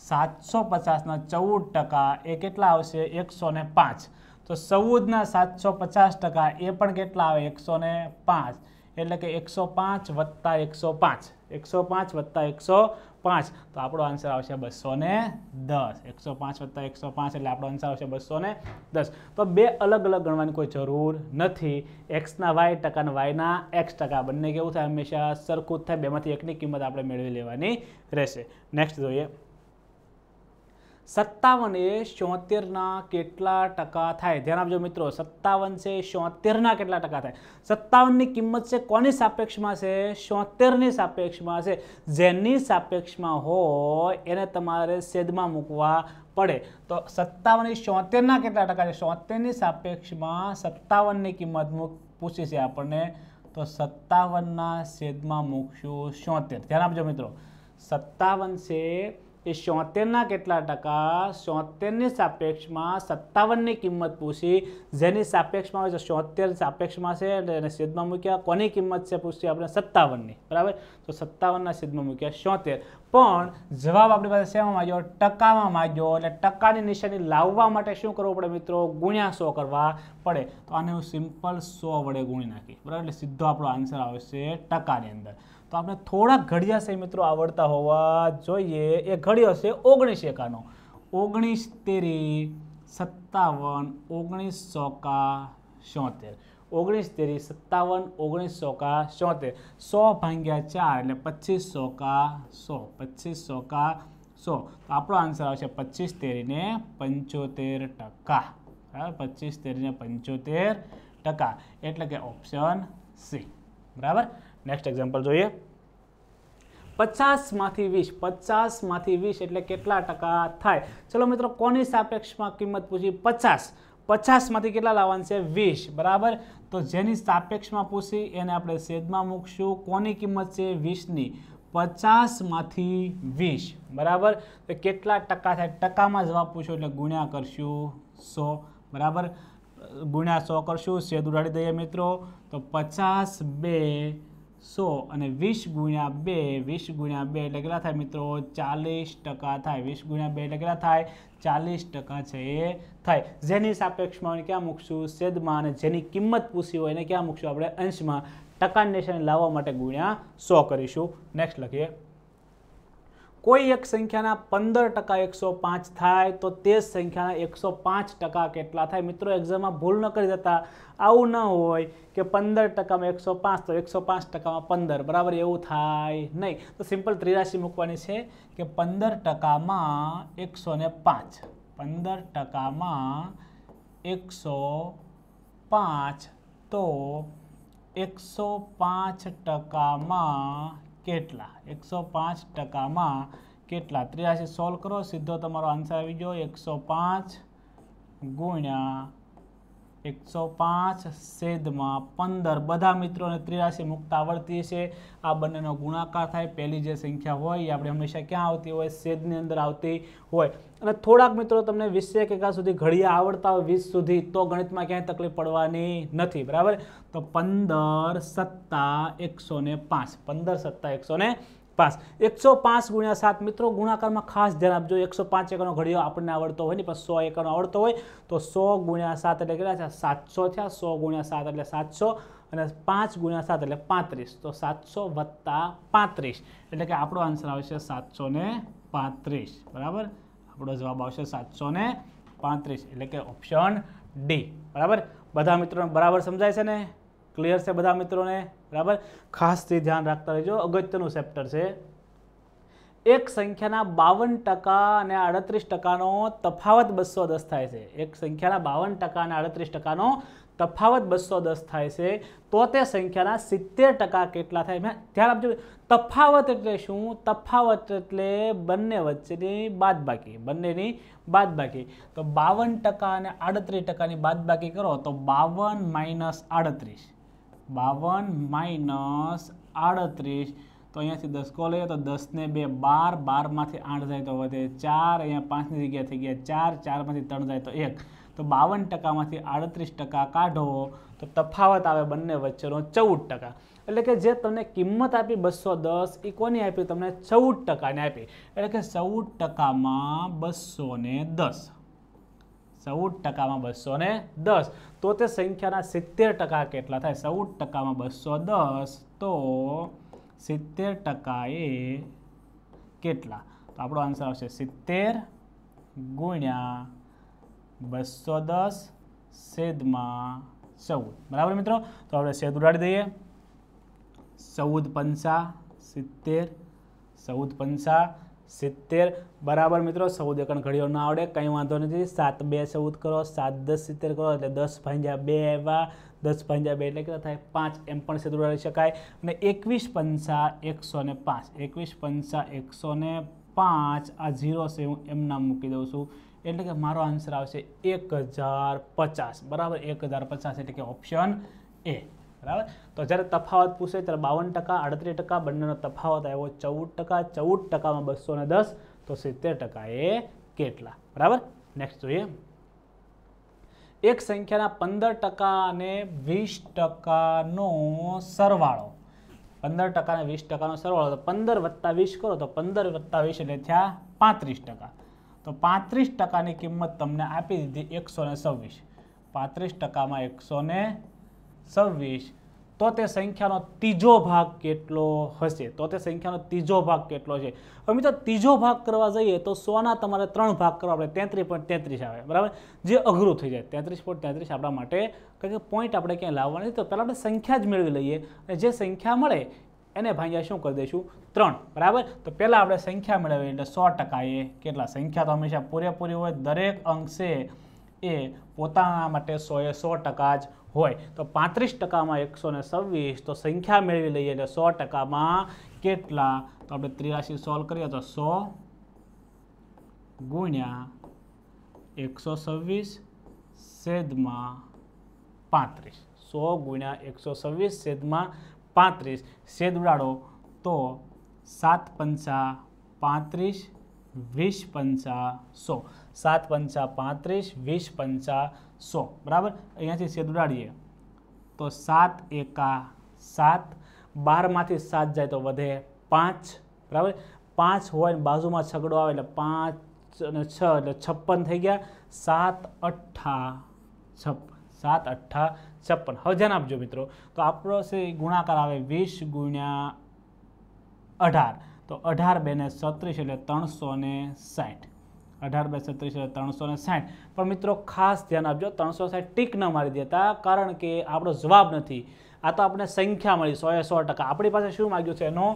સાતસો પચાસના ચૌદ ટકા એ કેટલા આવશે એકસો ને પાંચ તો ચૌદના સાતસો પચાસ ટકા એ પણ કેટલા આવે એકસો ને પાંચ એટલે કે એકસો પાંચ વત્તા એકસો પાંચ એકસો પાંચ વત્તા એકસો પાંચ તો આપણો આન્સર આવશે બસો ને દસ એકસો પાંચ વત્તા એકસો પાંચ એટલે આપણો આન્સર આવશે બસો ને દસ તો બે અલગ અલગ ગણવાની કોઈ જરૂર નથી એક્સના વાય ટકા અને વાયના એક્સ ટકા બંને કેવું થાય હંમેશા સરખું જ થાય બેમાંથી એકની કિંમત આપણે મેળવી લેવાની રહેશે નેક્સ્ટ જોઈએ સત્તાવન એ ચોતેરના કેટલા ટકા થાય ધ્યાન આપજો મિત્રો સત્તાવન છે ચોતેરના કેટલા ટકા થાય સત્તાવનની કિંમત છે કોની સાપેક્ષમાં છે ચોતેરની સાપેક્ષમાં છે જેની સાપેક્ષમાં હોય એને તમારે સેદમાં મૂકવા પડે તો સત્તાવન એ ચોતેરના કેટલા ટકા છે ચોતેરની સાપેક્ષમાં સત્તાવનની કિંમત પૂછી છે આપણને તો સત્તાવનના સેદમાં મૂકશું ચોતેર ધ્યાન આપજો મિત્રો સત્તાવન છે એ સોતેરના કેટલા ટકા ચોતેરની સાપેક્ષમાં સત્તાવનની કિંમત પૂછી જેની સાપેક્ષમાં હોય તો ચોતેર સાપેક્ષમાં છે એટલે એને છેદમાં મૂક્યા કોની કિંમત છે પૂછી આપણે સત્તાવનની બરાબર તો સત્તાવનના છેદમાં મૂક્યા ચોતેર પણ જવાબ આપણી પાસે શેમાં માગ્યો ટકામાં માગ્યો એટલે ટકાની નિશાની લાવવા માટે શું કરવું પડે મિત્રો ગુણ્યા સો કરવા પડે તો આને હું સિમ્પલ સો વડે ગુણી નાખી બરાબર એટલે સીધો આપણો આન્સર આવશે ટકાની અંદર તો આપણે થોડાક ઘડિયા છે મિત્રો આવડતા હોવા જોઈએ એ ઘડિયો છે ઓગણીસ એકાનો ઓગણીસ તેરી સત્તાવન ઓગણીસ ચોકા છોતેર ઓગણીસ તેરી સત્તાવન ઓગણીસ ચોકા છોતેર સો ભાંગ્યા ચાર એટલે પચીસ ચોકા સો પચીસ ચોકા સો તો આપણો આન્સર આવશે પચીસ તેરીને પંચોતેર ટકા બરાબર પચીસ તેરીને પંચોતેર ટકા એટલે કે ઓપ્શન સી બરાબર નેક્સ્ટ એક્ઝામ્પલ જોઈએ પચાસમાંથી વીસ પચાસમાંથી વીસ એટલે કેટલા ટકા થાય ચલો મિત્રો કોની સાપેક્ષમાં કિંમત પૂછી પચાસ પચાસમાંથી કેટલા લાવવાનું છે વીસ બરાબર તો જેની સાપેક્ષમાં પૂછી એને આપણે સેદમાં મૂકશું કોની કિંમત છે વીસની પચાસમાંથી વીસ બરાબર તો કેટલા ટકા થાય ટકામાં જવાબ પૂછો એટલે ગુણ્યા કરશું સો બરાબર ગુણ્યા સો કરશું સેદ ઉડાડી દઈએ મિત્રો તો પચાસ બે સો અને વીસ ગુણ્યા બે વીસ ગુણ્યા બે એટલે કેટલા થાય મિત્રો ચાલીસ ટકા થાય વીસ ગુણ્યા બે એટલે કેટલા થાય ચાલીસ ટકા છે એ થાય જેની સાપેક્ષમાં ક્યાં મૂકશું સેદમાં અને જેની કિંમત પૂછી હોય એને ક્યાં મૂકશું આપણે અંશમાં ટકા નિશાને લાવવા માટે ગુણ્યા સો કરીશું નેક્સ્ટ લખીએ કોઈ એક સંખ્યાના પંદર ટકા એકસો પાંચ થાય તો તે જ સંખ્યાના એકસો પાંચ ટકા કેટલા થાય મિત્રો એક્ઝામમાં ભૂલ ન કરી જતા આવું ન હોય કે પંદર ટકામાં એકસો પાંચ તો એકસો પાંચ ટકામાં પંદર બરાબર એવું થાય નહીં તો સિમ્પલ ત્રિરાશિ મૂકવાની છે કે પંદર ટકામાં એકસો ને પાંચ પંદર ટકામાં એકસો પાંચ તો એકસો પાંચ ટકામાં કેટલા એકસો પાંચ ટકામાં કેટલા ત્રિયાસી સોલ્વ કરો સીધો તમારો આન્સર આવી ગયો એકસો પાંચ ગુણ્યા એકસો પાંચ સેદમાં પંદર બધા મિત્રોને ત્રિરાશી મુક્ત આવડતી છે આ બંનેનો ગુણાકાર થાય પહેલી જે સંખ્યા હોય એ આપણે હંમેશા ક્યાં આવતી હોય સેદની અંદર આવતી હોય અને થોડાક મિત્રો તમને વીસેક એકા સુધી ઘડિયા આવડતા હોય વીસ સુધી તો ગણિતમાં ક્યાંય તકલીફ પડવાની નથી બરાબર તો પંદર સત્તા એકસો પાંચ પંદર સત્તા એકસો પાંચ એકસો પાંચ ગુણ્યા સાત મિત્રો ગુણાકારમાં ખાસ ધ્યાન આપજો એકસો પાંચ એકરનો ઘડિયો આપણને આવડતો હોય ને પણ સો એકરનો આવડતો હોય તો સો ગુણ્યા સાત એટલે કેટલા છે સાતસો થયા સો ગુણ્યા સાત એટલે સાતસો અને પાંચ ગુણ્યા સાત એટલે પાંત્રીસ તો સાતસો વત્તા પાંત્રીસ એટલે કે આપણો આન્સર આવશે સાતસો પાંત્રીસ બરાબર આપણો જવાબ આવશે સાતસો પાંત્રીસ એટલે કે ઓપ્શન ડી બરાબર બધા મિત્રોને બરાબર સમજાય છે ને ક્લિયર છે બધા મિત્રોને બરાબર ખાસથી ધ્યાન રાખતા રહેજો અગત્યનું ચેપ્ટર છે એક સંખ્યાના બાવન ટકા અને આડત્રીસ ટકાનો તફાવત બસો દસ થાય છે એક સંખ્યાના બાવન ટકા અને આડત્રીસ ટકાનો તફાવત બસો દસ થાય છે તો તે સંખ્યાના સિત્તેર ટકા કેટલા થાય મેં ધ્યાન આપજો તફાવત એટલે શું તફાવત એટલે બંને વચ્ચેની બાદબાકી બંનેની બાદબાકી તો બાવન ટકા અને આડત્રીસ ટકાની બાદબાકી કરો તો બાવન માઇનસ આડત્રીસ બાવન માઇનસ આડત્રીસ તો અહીંયાથી દસકો લઈએ તો દસને બે બાર બારમાંથી આઠ જાય તો વધે ચાર અહીંયા પાંચની જગ્યાએ થઈ ગયા ચાર ચારમાંથી ત્રણ જાય તો એક તો બાવન ટકામાંથી આડત્રીસ ટકા કાઢો તો તફાવત આવે બંને વચ્ચેનો ચૌદ ટકા એટલે કે જે તમને કિંમત આપી બસો દસ એ કોની આપી તમને ચૌદ ટકાને આપી એટલે કે ચૌદ ટકામાં બસો દસ ચૌદ ટકામાં બસો દસ તો તે સંખ્યાના સિત્તેર ટકા કેટલા થાય ચૌદ ટકામાં બસો દસ તો સિત્તેર ટકા એ કેટલા તો આપણો આન્સર આવશે સિત્તેર ગુણ્યા બસો દસ સેદમાં ચૌદ બરાબર મિત્રો તો આપણે સેદ ઉડાડી દઈએ ચૌદ પંચા સિત્તેર ચૌદ પંચા સિત્તેર બરાબર મિત્રો ચૌદ એકણ ઘડીઓ ના આવડે કંઈ વાંધો નથી સાત બે ચૌદ કરો સાત દસ સિત્તેર કરો એટલે દસ ભાંજ્યા બે એવા દસ ભાંજ્યા બે એટલે કેટલા થાય પાંચ એમ પણ સીધું રહી શકાય અને એકવીસ પંચા એકસો ને પાંચ એકવીસ પંચા એકસો ને પાંચ આ ઝીરો છે હું એમ નામ મૂકી દઉં છું એટલે કે મારો આન્સર આવશે એક હજાર પચાસ બરાબર એક હજાર પચાસ એટલે કે ઓપ્શન એ બરાબર તો જ્યારે તફાવત પૂછે ત્યારે બાવન ટકા અડત્રીસ ટકા બંનેનો તફાવત આવ્યો ચૌદ ટકા ચૌદ ટકામાં બસો ને દસ તો સિત્તેર ટકા એ કેટલા બરાબર નેક્સ્ટ જોઈએ એક સંખ્યાના પંદર ટકા અને વીસ ટકાનો સરવાળો પંદર ટકા અને વીસ ટકાનો સરવાળો તો પંદર વત્તા વીસ કરો તો પંદર વત્તા વીસ એટલે થયા પાંત્રીસ ટકા તો પાંત્રીસ ટકાની કિંમત તમને આપી દીધી એકસો ને સવ્વીસ પાંત્રીસ ટકામાં એકસો ને છવ્વીસ તો તે સંખ્યાનો ત્રીજો ભાગ કેટલો હશે તો તે સંખ્યાનો ત્રીજો ભાગ કેટલો છે હવે મિત્રો ત્રીજો ભાગ કરવા જઈએ તો સોના તમારે ત્રણ ભાગ કરવા આપણે તેત્રીસ પોઈન્ટ તેત્રીસ આવે બરાબર જે અઘરું થઈ જાય તેત્રીસ પોઈન્ટ તેત્રીસ આપણા માટે કારણ કે પોઈન્ટ આપણે ક્યાંય લાવવા નથી તો પહેલાં આપણે સંખ્યા જ મેળવી લઈએ અને જે સંખ્યા મળે એને ભાઈ શું કરી દઈશું ત્રણ બરાબર તો પહેલાં આપણે સંખ્યા મેળવીએ એટલે સો ટકા એ કેટલા સંખ્યા તો હંમેશા પૂરેપૂરી હોય દરેક અંશે એ પોતાના માટે સોએ સો ટકા જ હોય તો પાંત્રીસ ટકામાં એકસો ને સવ્વીસ તો સંખ્યા મેળવી લઈએ એટલે સો ટકામાં કેટલા તો આપણે ત્રિરાશી સોલ્વ કરીએ તો સો ગુણ્યા એકસો સવ્વીસ સેદમાં પાંત્રીસ સો ગુણ્યા એકસો સવ્વીસ સેદમાં પાંત્રીસ સેદ ઉડાડો તો સાત પંચા પાંત્રીસ વીસ પંચા સો સાત પંચા પાંત્રીસ વીસ પંચા સો બરાબર અહીંયાથી સેદ ઉડાડીએ તો સાત એકા સાત બારમાંથી સાત જાય તો વધે પાંચ બરાબર પાંચ હોય ને બાજુમાં છગડો આવે એટલે પાંચ અને છ એટલે છપ્પન થઈ ગયા સાત અઠ્ઠા છપ્પન સાત અઠ્ઠા છપ્પન હવે ધ્યાન આપજો મિત્રો તો આપણો છે ગુણાકાર આવે વીસ ગુણ્યા અઢાર તો અઢાર બેને સત્રીસ એટલે ત્રણસો ને સાઠ અઢાર બાય સત્રીસ હજાર ત્રણસો ને સાઠ પણ મિત્રો ખાસ ધ્યાન આપજો ત્રણસો સાઠ ટીક ન મારી દેતા કારણ કે આપણો જવાબ નથી આ તો આપણે સંખ્યા મળી સો એ સો ટકા આપણી પાસે શું માગ્યું છે એનો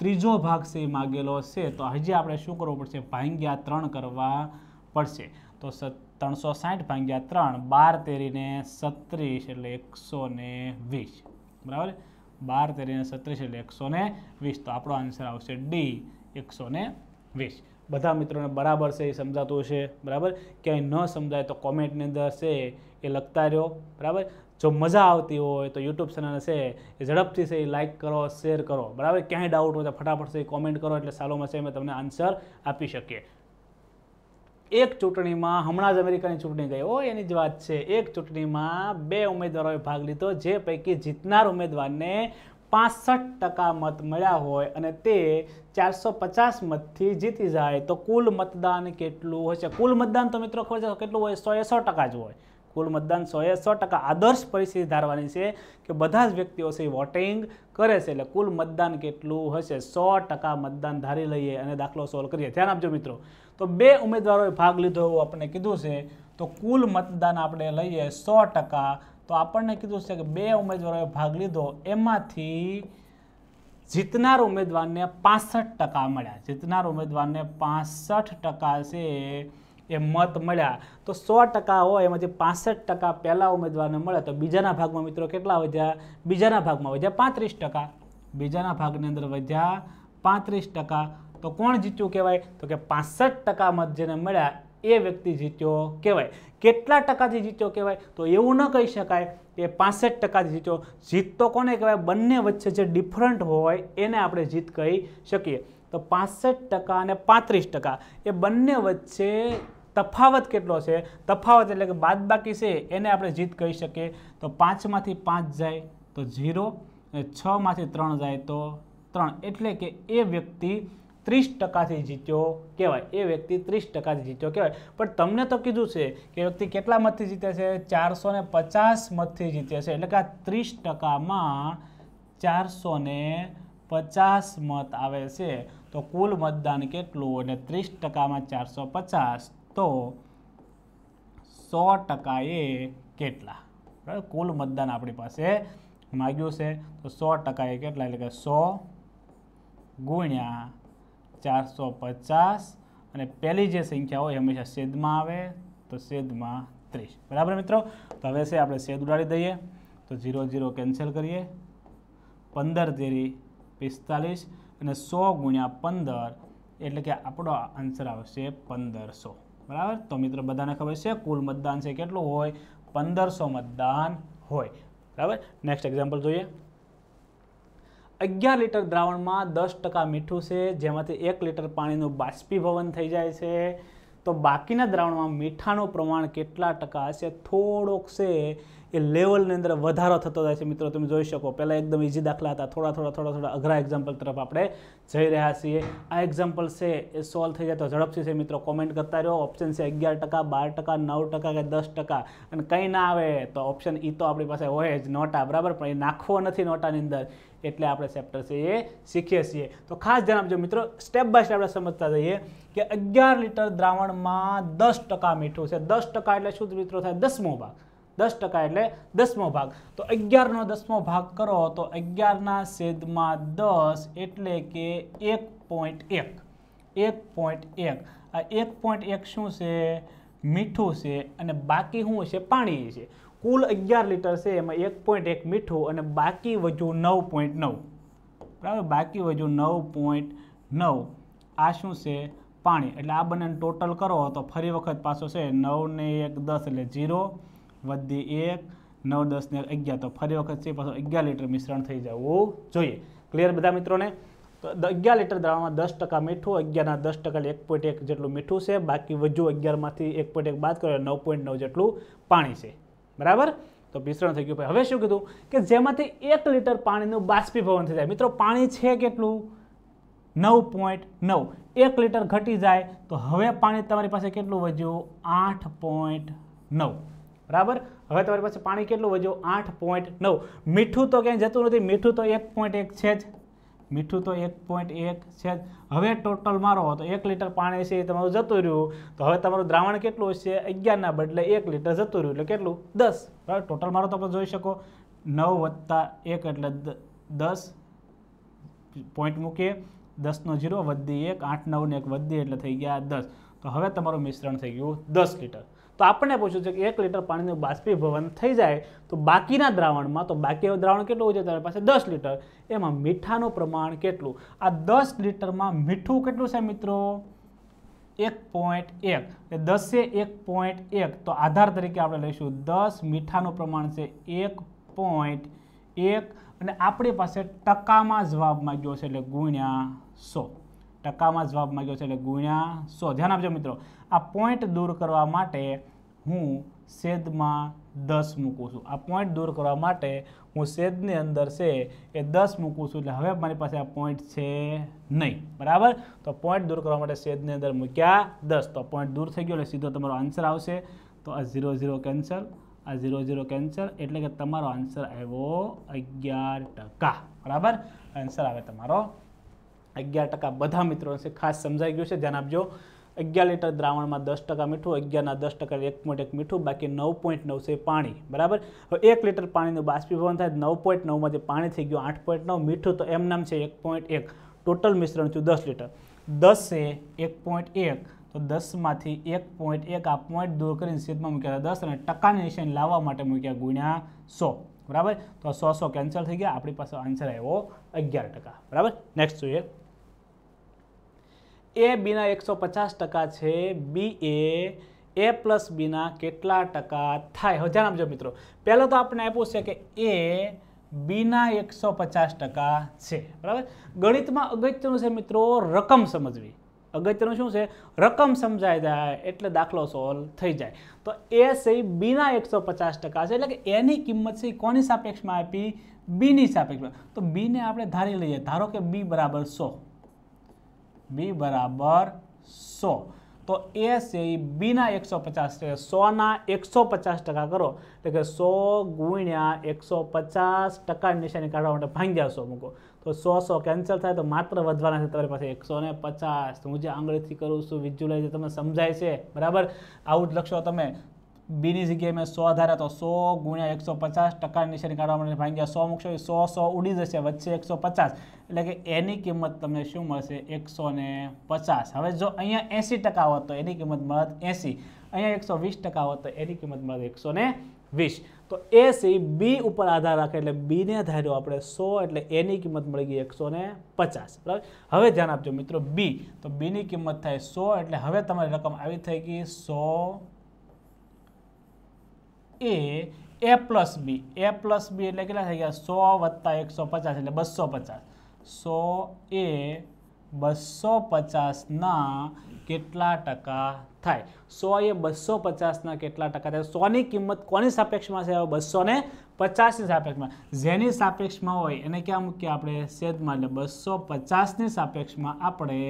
ત્રીજો ભાગ છે એ માગેલો છે તો હજી આપણે શું કરવું પડશે ભાંગ્યા ત્રણ કરવા પડશે તો ત્રણસો સાઠ ભાંગ્યા ત્રણ બાર તેરીને સત્રીસ એટલે એકસો ને વીસ બરાબર બાર તેરીને સત્રીસ એટલે એકસો ને વીસ તો આપણો આન્સર આવશે ડી એકસો ને વીસ બધા મિત્રોને બરાબર છે એ સમજાતું હશે બરાબર ક્યાંય ન સમજાય તો કોમેન્ટની અંદર છે એ લખતા રહ્યો બરાબર જો મજા આવતી હોય તો યુટ્યુબ ચેનલ છે એ ઝડપથી છે એ લાઇક કરો શેર કરો બરાબર ક્યાંય ડાઉટ હોય તો ફટાફટ છે એ કોમેન્ટ કરો એટલે સાલોમાં છે અમે તમને આન્સર આપી શકીએ એક ચૂંટણીમાં હમણાં જ અમેરિકાની ચૂંટણી ગઈ હોય એની જ વાત છે એક ચૂંટણીમાં બે ઉમેદવારોએ ભાગ લીધો જે પૈકી જીતનાર ઉમેદવારને પાસઠ ટકા મત મળ્યા હોય અને તે ચારસો પચાસ મતથી જીતી જાય તો કુલ મતદાન કેટલું હોય છે કુલ મતદાન તો મિત્રો ખબર છે કેટલું હોય સો એ સો ટકા જ હોય કુલ મતદાન સો એ સો ટકા આદર્શ પરિસ્થિતિ ધારવાની છે કે બધા જ વ્યક્તિઓ છે વોટિંગ કરે છે એટલે કુલ મતદાન કેટલું હશે સો ટકા મતદાન ધારી લઈએ અને દાખલો સોલ્વ કરીએ ધ્યાન આપજો મિત્રો તો બે ઉમેદવારોએ ભાગ લીધો એવું આપણે કીધું છે તો કુલ મતદાન આપણે લઈએ સો ટકા તો આપણને કીધું છે કે બે ઉમેદવારોએ ભાગ લીધો એમાંથી જીતનાર ઉમેદવારને પાસઠ ટકા મળ્યા જીતનાર ઉમેદવારને પાસઠ ટકા છે એ મત મળ્યા તો સો ટકા હોય એમાંથી પાસઠ ટકા પહેલાં ઉમેદવારને મળે તો બીજાના ભાગમાં મિત્રો કેટલા વધ્યા બીજાના ભાગમાં વધ્યા પાંત્રીસ ટકા બીજાના ભાગની અંદર વધ્યા પાંત્રીસ ટકા તો કોણ જીત્યું કહેવાય તો કે પાસઠ ટકા મત જેને મળ્યા એ વ્યક્તિ જીત્યો કહેવાય કેટલા ટકાથી જીત્યો કહેવાય તો એવું ન કહી શકાય કે પાસઠ ટકાથી જીત્યો જીત તો કોને કહેવાય બંને વચ્ચે જે ડિફરન્ટ હોય એને આપણે જીત કહી શકીએ તો પાસઠ ટકા અને પાંત્રીસ ટકા એ બંને વચ્ચે તફાવત કેટલો છે તફાવત એટલે કે બાદ બાકી છે એને આપણે જીત કહી શકીએ તો પાંચમાંથી પાંચ જાય તો ઝીરો અને છમાંથી ત્રણ જાય તો ત્રણ એટલે કે એ વ્યક્તિ ત્રીસ ટકાથી જીત્યો કહેવાય એ વ્યક્તિ ત્રીસ ટકાથી જીત્યો કહેવાય પણ તમને તો કીધું છે કે વ્યક્તિ કેટલા મતથી જીતે છે ચારસો પચાસ મતથી જીતે છે એટલે કે આ ત્રીસ ટકામાં ચારસો પચાસ મત આવે છે તો કુલ મતદાન કેટલું અને ત્રીસ ટકામાં ચારસો પચાસ તો સો ટકા એ કેટલા બરાબર કુલ મતદાન આપણી પાસે માગ્યું છે તો સો ટકા એ કેટલા એટલે કે સો ગુણ્યા ચારસો પચાસ અને પહેલી જે સંખ્યા હોય હંમેશા છેદમાં આવે તો છેદમાં ત્રીસ બરાબર મિત્રો તો હવે છે આપણે છેદ ઉડાડી દઈએ તો ઝીરો ઝીરો કેન્સલ કરીએ પંદર તેરી પિસ્તાલીસ અને સો ગુણ્યા પંદર એટલે કે આપણો આન્સર આવશે પંદરસો બરાબર તો મિત્રો બધાને ખબર છે કુલ મતદાન છે કેટલું હોય પંદરસો મતદાન હોય બરાબર નેક્સ્ટ એક્ઝામ્પલ જોઈએ અગિયાર લીટર દ્રાવણમાં દસ ટકા મીઠું છે જેમાંથી એક લીટર પાણીનું બાષ્પીભવન થઈ જાય છે તો બાકીના દ્રાવણમાં મીઠાનું પ્રમાણ કેટલા ટકા હશે થોડોક છે એ લેવલની અંદર વધારો થતો જાય છે મિત્રો તમે જોઈ શકો પહેલાં એકદમ ઇઝી દાખલા હતા થોડા થોડા થોડા થોડા અઘરા એક્ઝામ્પલ તરફ આપણે જઈ રહ્યા છીએ આ એક્ઝામ્પલ છે એ સોલ્વ થઈ જાય તો ઝડપથી છે મિત્રો કોમેન્ટ કરતા રહ્યો ઓપ્શન છે અગિયાર ટકા બાર ટકા નવ ટકા કે દસ ટકા અને કંઈ ના આવે તો ઓપ્શન ઈ તો આપણી પાસે હોય જ નોટા બરાબર પણ એ નાખવો નથી નોટાની અંદર એટલે આપણે ચેપ્ટર છે એ શીખીએ છીએ તો ખાસ ધ્યાન આપજો મિત્રો સ્ટેપ બાય સ્ટેપ આપણે સમજતા જઈએ કે અગિયાર લીટર દ્રાવણમાં દસ ટકા મીઠું છે દસ ટકા એટલે શું મિત્રો થાય દસમો ભાગ દસ ટકા એટલે દસમો ભાગ તો અગિયારનો દસમો ભાગ કરો તો અગિયારના છેદમાં દસ એટલે કે એક પોઈન્ટ એક એક પોઈન્ટ એક આ એક પોઈન્ટ એક શું છે મીઠું છે અને બાકી શું છે પાણી છે કુલ અગિયાર લીટર છે એમાં એક પોઈન્ટ એક મીઠું અને બાકી વજુ નવ પોઈન્ટ નવ બરાબર બાકી વજુ નવ પોઈન્ટ નવ આ શું છે પાણી એટલે આ બંનેને ટોટલ કરો તો ફરી વખત પાછો છે નવને એક દસ એટલે ઝીરો વધી એક નવ દસ ને અગિયાર તો ફરી વખત છે પાછું અગિયાર લીટર મિશ્રણ થઈ જવું જોઈએ ક્લિયર બધા મિત્રોને તો અગિયાર લીટર દ્રાવણમાં દસ ટકા મીઠું અગિયારના દસ ટકા એક પોઈન્ટ એક જેટલું મીઠું છે બાકી વધુ અગિયારમાંથી એક પોઈન્ટ એક બાદ કરો નવ પોઈન્ટ નવ જેટલું પાણી છે બરાબર તો મિશ્રણ થઈ ગયું હવે શું કીધું કે જેમાંથી એક લીટર પાણીનું બાષ્પીભવન થઈ જાય મિત્રો પાણી છે કેટલું નવ પોઈન્ટ નવ એક લીટર ઘટી જાય તો હવે પાણી તમારી પાસે કેટલું વધ્યું આઠ પોઈન્ટ નવ બરાબર હવે તમારી પાસે પાણી કેટલું વધ્યું આઠ પોઈન્ટ નવ મીઠું તો ક્યાંય જતું નથી મીઠું તો એક પોઈન્ટ એક છે જ મીઠું તો એક પોઈન્ટ એક છે હવે ટોટલ મારો તો એક લીટર પાણી છે એ તમારું જતું રહ્યું તો હવે તમારું દ્રાવણ કેટલું હશે અગિયારના બદલે એક લીટર જતું રહ્યું એટલે કેટલું દસ બરાબર ટોટલ મારો તમે જોઈ શકો નવ વત્તા એક એટલે દસ પોઈન્ટ મૂકીએ દસનો જીરો વધી એક આઠ નવને એક વધી એટલે થઈ ગયા દસ તો હવે તમારું મિશ્રણ થઈ ગયું દસ લીટર તો આપણને પૂછ્યું છે કે એક લીટર પાણીનું બાષ્પીભવન થઈ જાય તો બાકીના દ્રાવણમાં તો બાકી દ્રાવણ કેટલું હોય છે તમારી પાસે દસ લીટર એમાં મીઠાનું પ્રમાણ કેટલું આ દસ લીટરમાં મીઠું કેટલું છે મિત્રો એક પોઈન્ટ એક દસે એક પોઈન્ટ એક તો આધાર તરીકે આપણે લઈશું દસ મીઠાનું પ્રમાણ છે એક પોઈન્ટ એક અને આપણી પાસે ટકામાં જવાબ માંગ્યો છે એટલે ગુણ્યા સો ટકામાં જવાબ માંગ્યો છે એટલે ગુણ્યા સો ધ્યાન આપજો મિત્રો આ પોઈન્ટ દૂર કરવા માટે હું છેદમાં દસ મૂકું છું આ પોઈન્ટ દૂર કરવા માટે હું છેદની અંદર છે એ દસ મૂકું છું એટલે હવે મારી પાસે આ પોઈન્ટ છે નહીં બરાબર તો પોઈન્ટ દૂર કરવા માટે છેદની અંદર મૂક્યા દસ તો પોઈન્ટ દૂર થઈ ગયો એટલે સીધો તમારો આન્સર આવશે તો આ ઝીરો ઝીરો કેન્સલ આ ઝીરો ઝીરો કેન્સલ એટલે કે તમારો આન્સર આવ્યો અગિયાર ટકા બરાબર આન્સર આવે તમારો અગિયાર ટકા બધા મિત્રો ખાસ સમજાઈ ગયું છે ધ્યાન આપજો અગિયાર લીટર દ્રાવણમાં દસ ટકા મીઠું અગિયારના દસ ટકા એક પોઈન્ટ એક મીઠું બાકી નવ પોઈન્ટ નવ છે પાણી બરાબર હવે એક લીટર પાણીનું બાષ્પીભવન થાય નવ પોઈન્ટ નવમાંથી પાણી થઈ ગયું આઠ પોઈન્ટ નવ મીઠું તો એમ નામ છે એક પોઈન્ટ એક ટોટલ મિશ્રણ થયું દસ લીટર દસ છે એક પોઈન્ટ એક તો દસમાંથી એક પોઈન્ટ એક આ પોઈન્ટ દૂર કરીને સીધમાં મૂક્યા હતા દસ અને ટકાની નિશાની લાવવા માટે મૂક્યા ગુણ્યા સો બરાબર તો સો સો કેન્સલ થઈ ગયા આપણી પાસે આન્સર આવ્યો અગિયાર ટકા બરાબર નેક્સ્ટ જોઈએ એ બીના એકસો પચાસ ટકા છે બી એ એ પ્લસ બીના કેટલા ટકા થાય હવે ધ્યાન આપજો મિત્રો પહેલાં તો આપણે આપ્યું છે કે એ બીના એકસો પચાસ ટકા છે બરાબર ગણિતમાં અગત્યનું છે મિત્રો રકમ સમજવી અગત્યનું શું છે રકમ સમજાઈ જાય એટલે દાખલો સોલ્વ થઈ જાય તો એ છે બીના એકસો પચાસ ટકા છે એટલે કે એની કિંમત છે કોની સાપેક્ષમાં આપી બીની સાપેક્ષમાં તો બીને આપણે ધારી લઈએ ધારો કે બી બરાબર સો બી બરાબર સો તો એ છે એ બીના એકસો પચાસ ટકા સોના એકસો પચાસ ટકા કરો એટલે કે સો ગુણ્યા એકસો પચાસ ટકા નિશાની કાઢવા માટે ભાંગ્યા સો મૂકો તો સો સો કેન્સલ થાય તો માત્ર વધવાના છે તમારી પાસે એકસો ને પચાસ હું જે આંગળીથી કરું છું વિઝ્યુલાઇઝ તમે સમજાય છે બરાબર આવું જ લખશો તમે બીની જગ્યાએ મેં સો ધારા તો સો ગુણ્યા એકસો પચાસ ટકા નિશાન કાઢવા માટે ભાગ્યા સો મૂકશો સો સો ઉડી જશે વચ્ચે એકસો પચાસ એટલે કે એની કિંમત તમને શું મળશે એકસો ને પચાસ હવે જો અહીંયા એંસી ટકા હોત તો એની કિંમત મળત એંસી અહીંયા એકસો વીસ ટકા હોત તો એની કિંમત મળત એકસો વીસ તો એ સી બી ઉપર આધાર રાખે એટલે બીને ધાર્યો આપણે સો એટલે એની કિંમત મળી ગઈ એકસો ને પચાસ બરાબર હવે ધ્યાન આપજો મિત્રો બી તો બીની કિંમત થાય સો એટલે હવે તમારી રકમ આવી થઈ ગઈ સો એ એ પ્લસ બી એ પ્લસ બી એટલે કેટલા થઈ ગયા સો વત્તા એકસો પચાસ એટલે બસો પચાસ સો એ બસો પચાસના કેટલા ટકા થાય સો એ બસો પચાસના કેટલા ટકા થાય સોની કિંમત કોની સાપેક્ષમાં છે બસો ને પચાસની સાપેક્ષમાં જેની સાપેક્ષમાં હોય એને ક્યાં મૂકીએ આપણે સેદમાં એટલે બસો પચાસની સાપેક્ષમાં આપણે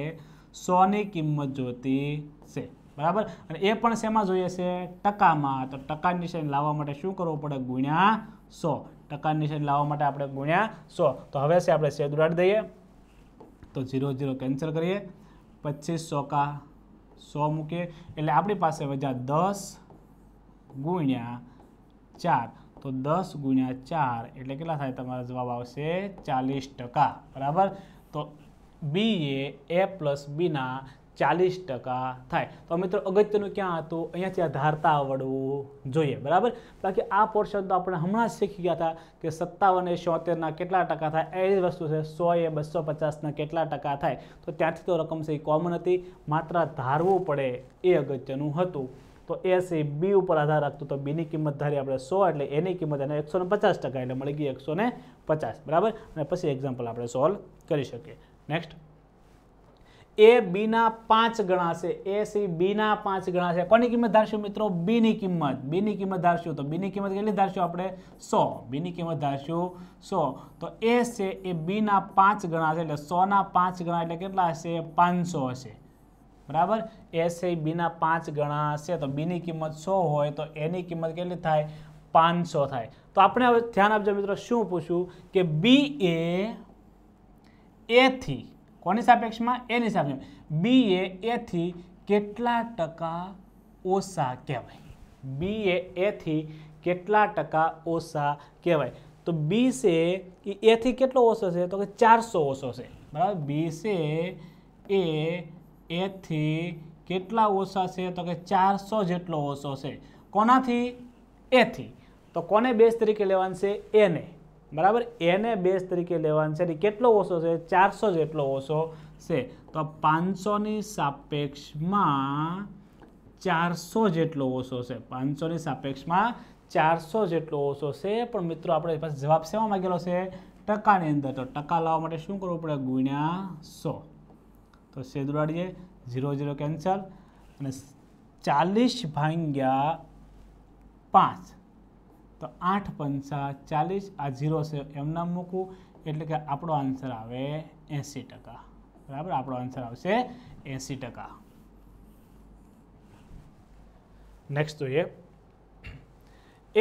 સોની કિંમત જોતી છે બરાબર અને એ પણ શેમાં જોઈએ છે ટકામાં તો ટકા નિશાની લાવવા માટે શું કરવું પડે ગુણ્યા સો ટકા નિશાની લાવવા માટે આપણે ગુણ્યા સો તો હવે છે આપણે શેદ ઉડાડી દઈએ તો ઝીરો ઝીરો કેન્સલ કરીએ પચીસ સોકા સો મૂકીએ એટલે આપણી પાસે વજા દસ ગુણ્યા ચાર તો દસ ગુણ્યા ચાર એટલે કેટલા થાય તમારો જવાબ આવશે ચાલીસ ટકા બરાબર તો બી એ એ પ્લસ બીના ચાલીસ ટકા થાય તો મિત્રો અગત્યનું ક્યાં હતું અહીંયાથી આ ધારતા આવડવું જોઈએ બરાબર બાકી આ પોર્શન તો આપણે હમણાં જ શીખી ગયા હતા કે સત્તાવન એ છોતેરના કેટલા ટકા થાય એ વસ્તુ છે સો એ બસો પચાસના કેટલા ટકા થાય તો ત્યાંથી તો રકમ છે એ કોમન હતી માત્ર ધારવું પડે એ અગત્યનું હતું તો એ છે બી ઉપર આધાર રાખતું તો બીની કિંમત ધારી આપણે સો એટલે એની કિંમત એને એકસો પચાસ ટકા એટલે મળી ગઈ એકસો પચાસ બરાબર અને પછી એક્ઝામ્પલ આપણે સોલ્વ કરી શકીએ નેક્સ્ટ એ બીના પાંચ ગણાશે એ સી બીના પાંચ ગણા છે કોની કિંમત ધારશું મિત્રો બીની કિંમત બીની કિંમત ધારશું તો બીની કિંમત કેટલી ધારશું આપણે સો બીની કિંમત ધારશું સો તો એ છે એ બીના પાંચ ગણા છે એટલે સોના પાંચ ગણા એટલે કેટલા હશે પાંચસો હશે બરાબર એ છે બીના પાંચ ગણા હશે તો બીની કિંમત સો હોય તો એની કિંમત કેટલી થાય પાંચસો થાય તો આપણે હવે ધ્યાન આપજો મિત્રો શું પૂછ્યું કે બી એ એથી કોની સાપેક્ષમાં એની સાપેક્ષમાં બી એ એથી કેટલા ટકા ઓછા કહેવાય બી એ એથી કેટલા ટકા ઓછા કહેવાય તો બી છે એથી કેટલો ઓછો છે તો કે ચારસો ઓછો છે બરાબર બી છે એ એથી કેટલા ઓછા છે તો કે ચારસો જેટલો ઓછો છે કોનાથી એથી તો કોને બેઝ તરીકે લેવાનું છે એને બરાબર એને બેઝ તરીકે લેવાનું છે એટલે કેટલો ઓછો છે ચારસો જેટલો ઓછો છે તો પાંચસોની સાપેક્ષમાં ચારસો જેટલો ઓછો છે પાંચસોની સાપેક્ષમાં ચારસો જેટલો ઓછો છે પણ મિત્રો આપણે પાસે જવાબ સેવા માંગેલો છે ટકાની અંદર તો ટકા લાવવા માટે શું કરવું પડે ગુણ્યા સો તો સેદ ઉડાડીએ ઝીરો ઝીરો કેન્સલ અને ચાલીસ ભાંગ્યા પાંચ તો આઠ પંચા ચાલીસ આ ઝીરો છે એમના મૂકવું એટલે કે આપણો આન્સર આવે એંસી ટકા બરાબર આપણો આન્સર આવશે એંસી ટકા નેક્સ્ટ જોઈએ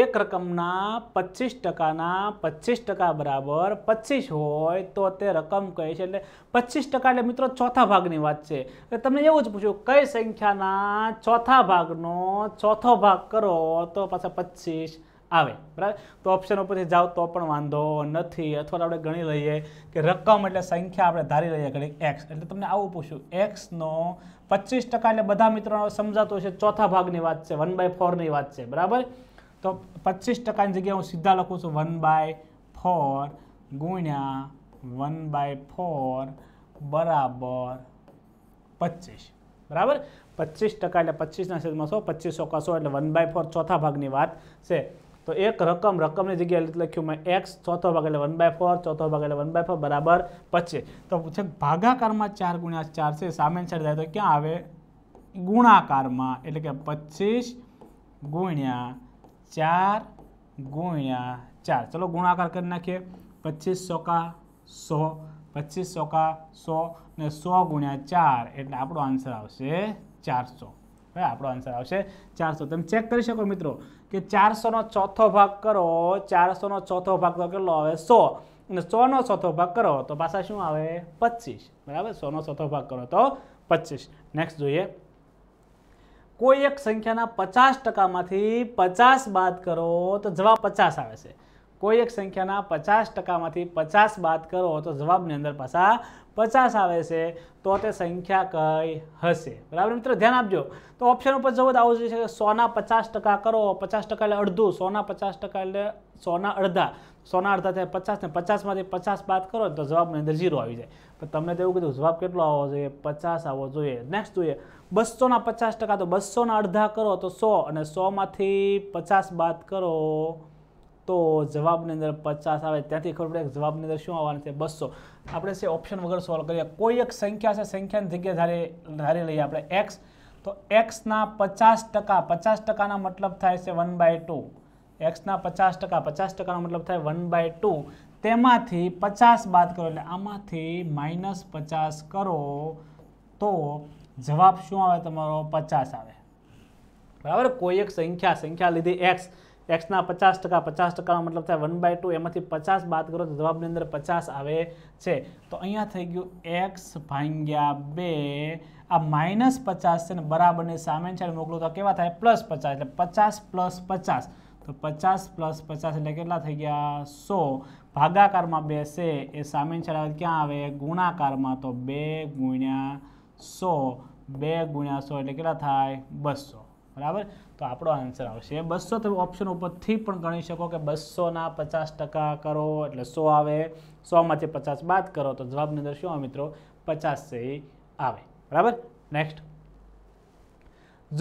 એક રકમના પચીસ ટકાના પચીસ ટકા બરાબર પચીસ હોય તો તે રકમ કઈ છે એટલે પચીસ ટકા એટલે મિત્રો ચોથા ભાગની વાત છે એટલે તમને એવું જ પૂછ્યું કઈ સંખ્યાના ચોથા ભાગનો ચોથો ભાગ કરો તો પાછા પચીસ આવે બરાબર તો ઓપ્શન ઉપરથી જાઓ તો પણ વાંધો નથી અથવા આપણે ગણી લઈએ કે રકમ એટલે સંખ્યા આપણે ધારી લઈએ ઘડીક એક્સ એટલે તમને આવું પૂછ્યું એક્સનો પચીસ ટકા એટલે બધા મિત્રો સમજાતો છે ચોથા ભાગની વાત છે વન બાય ફોરની વાત છે બરાબર તો પચીસ ટકાની જગ્યાએ હું સીધા લખું છું વન બાય ફોર ગુણ્યા વન બાય ફોર બરાબર પચીસ બરાબર પચીસ ટકા એટલે પચીસના છેદમાં સો પચીસો કસો એટલે વન બાય ફોર ચોથા ભાગની વાત છે તો એક રકમ રકમની જગ્યાએ લખ્યું મેં એક્સ ચોથો ભાગ એટલે વન બાય ફોર ચોથો ભાગ એટલે વન બાય ફોર બરાબર પચીસ તો પૂછે ભાગાકારમાં ચાર ગુણ્યા ચાર છે સામેની સાઈડ જાય તો ક્યાં આવે ગુણાકારમાં એટલે કે પચીસ ગુણ્યા ચાર ગુણ્યા ચાર ચલો ગુણાકાર કરી નાખીએ પચીસ ચોકા સો પચીસ ચોકા સો ને સો ગુણ્યા ચાર એટલે આપણો આન્સર આવશે ચારસો હવે આપણો આન્સર આવશે ચારસો તમે ચેક કરી શકો મિત્રો કે ચારસોનો ચોથો ભાગ કરો ચારસોનો ચોથો ભાગ તો કેટલો આવે સો અને સોનો ચોથો ભાગ કરો તો પાછા શું આવે પચીસ બરાબર સોનો ચોથો ભાગ કરો તો પચીસ નેક્સ્ટ જોઈએ કોઈ એક સંખ્યાના પચાસ ટકામાંથી પચાસ બાદ કરો તો જવાબ પચાસ આવે છે કોઈ એક સંખ્યાના પચાસ ટકામાંથી પચાસ બાદ કરો તો જવાબની અંદર પાછા પચાસ આવે છે તો તે સંખ્યા કઈ હશે બરાબર મિત્રો ધ્યાન આપજો તો ઓપ્શન ઉપર જવું આવું જોઈએ કે સોના પચાસ ટકા કરો પચાસ ટકા એટલે અડધું સોના પચાસ ટકા એટલે સોના અડધા સોના અડધા થાય પચાસ ને પચાસમાંથી પચાસ બાદ કરો તો જવાબની અંદર ઝીરો આવી જાય પણ તમને તો એવું કીધું જવાબ કેટલો આવવો જોઈએ પચાસ આવવો જોઈએ નેક્સ્ટ જોઈએ બસોના પચાસ ટકા તો બસોના અડધા કરો તો સો અને સોમાંથી પચાસ બાદ કરો તો જવાબની અંદર પચાસ આવે ત્યાંથી ખબર પડે જવાબની અંદર શું આવવાનું છે બસો આપણે છે ઓપ્શન વગર સોલ્વ કરીએ કોઈ એક સંખ્યા છે સંખ્યાની જગ્યાએ ધારી ધારી લઈએ આપણે એક્સ તો એક્સના પચાસ ટકા પચાસ ટકાના મતલબ થાય છે વન બાય ટુ એક્સના પચાસ ટકા પચાસ ટકાનો મતલબ થાય વન બાય ટુ તેમાંથી પચાસ બાદ કરો એટલે આમાંથી માઇનસ પચાસ કરો તો જવાબ શું આવે તમારો પચાસ આવે બરાબર કોઈ એક સંખ્યા સંખ્યા લીધી એક્સ એક્સના પચાસ ટકા પચાસ ટકાનો મતલબ થાય વન બાય ટુ એમાંથી પચાસ બાદ કરો તો જવાબની અંદર પચાસ આવે છે તો અહીંયા થઈ ગયું એક્સ ભાંગ્યા બે આ માઇનસ પચાસ છે ને બરાબરની સામે છે મોકલું તો કેવા થાય પ્લસ પચાસ એટલે પચાસ પ્લસ પચાસ તો પચાસ પ્લસ પચાસ એટલે કેટલા થઈ ગયા સો ભાગાકારમાં બે છે એ સામે છેડા ક્યાં આવે ગુણાકારમાં તો બે ગુણ્યા સો બે ગુણ્યા સો એટલે કેટલા થાય બસો બરાબર તો આપણો આન્સર આવશે બસો તમે ઓપ્શન ઉપરથી પણ ગણી શકો કે બસોના પચાસ ટકા કરો એટલે સો આવે સોમાંથી પચાસ બાદ કરો તો જવાબની અંદર શું આવે મિત્રો પચાસ છે આવે બરાબર નેક્સ્ટ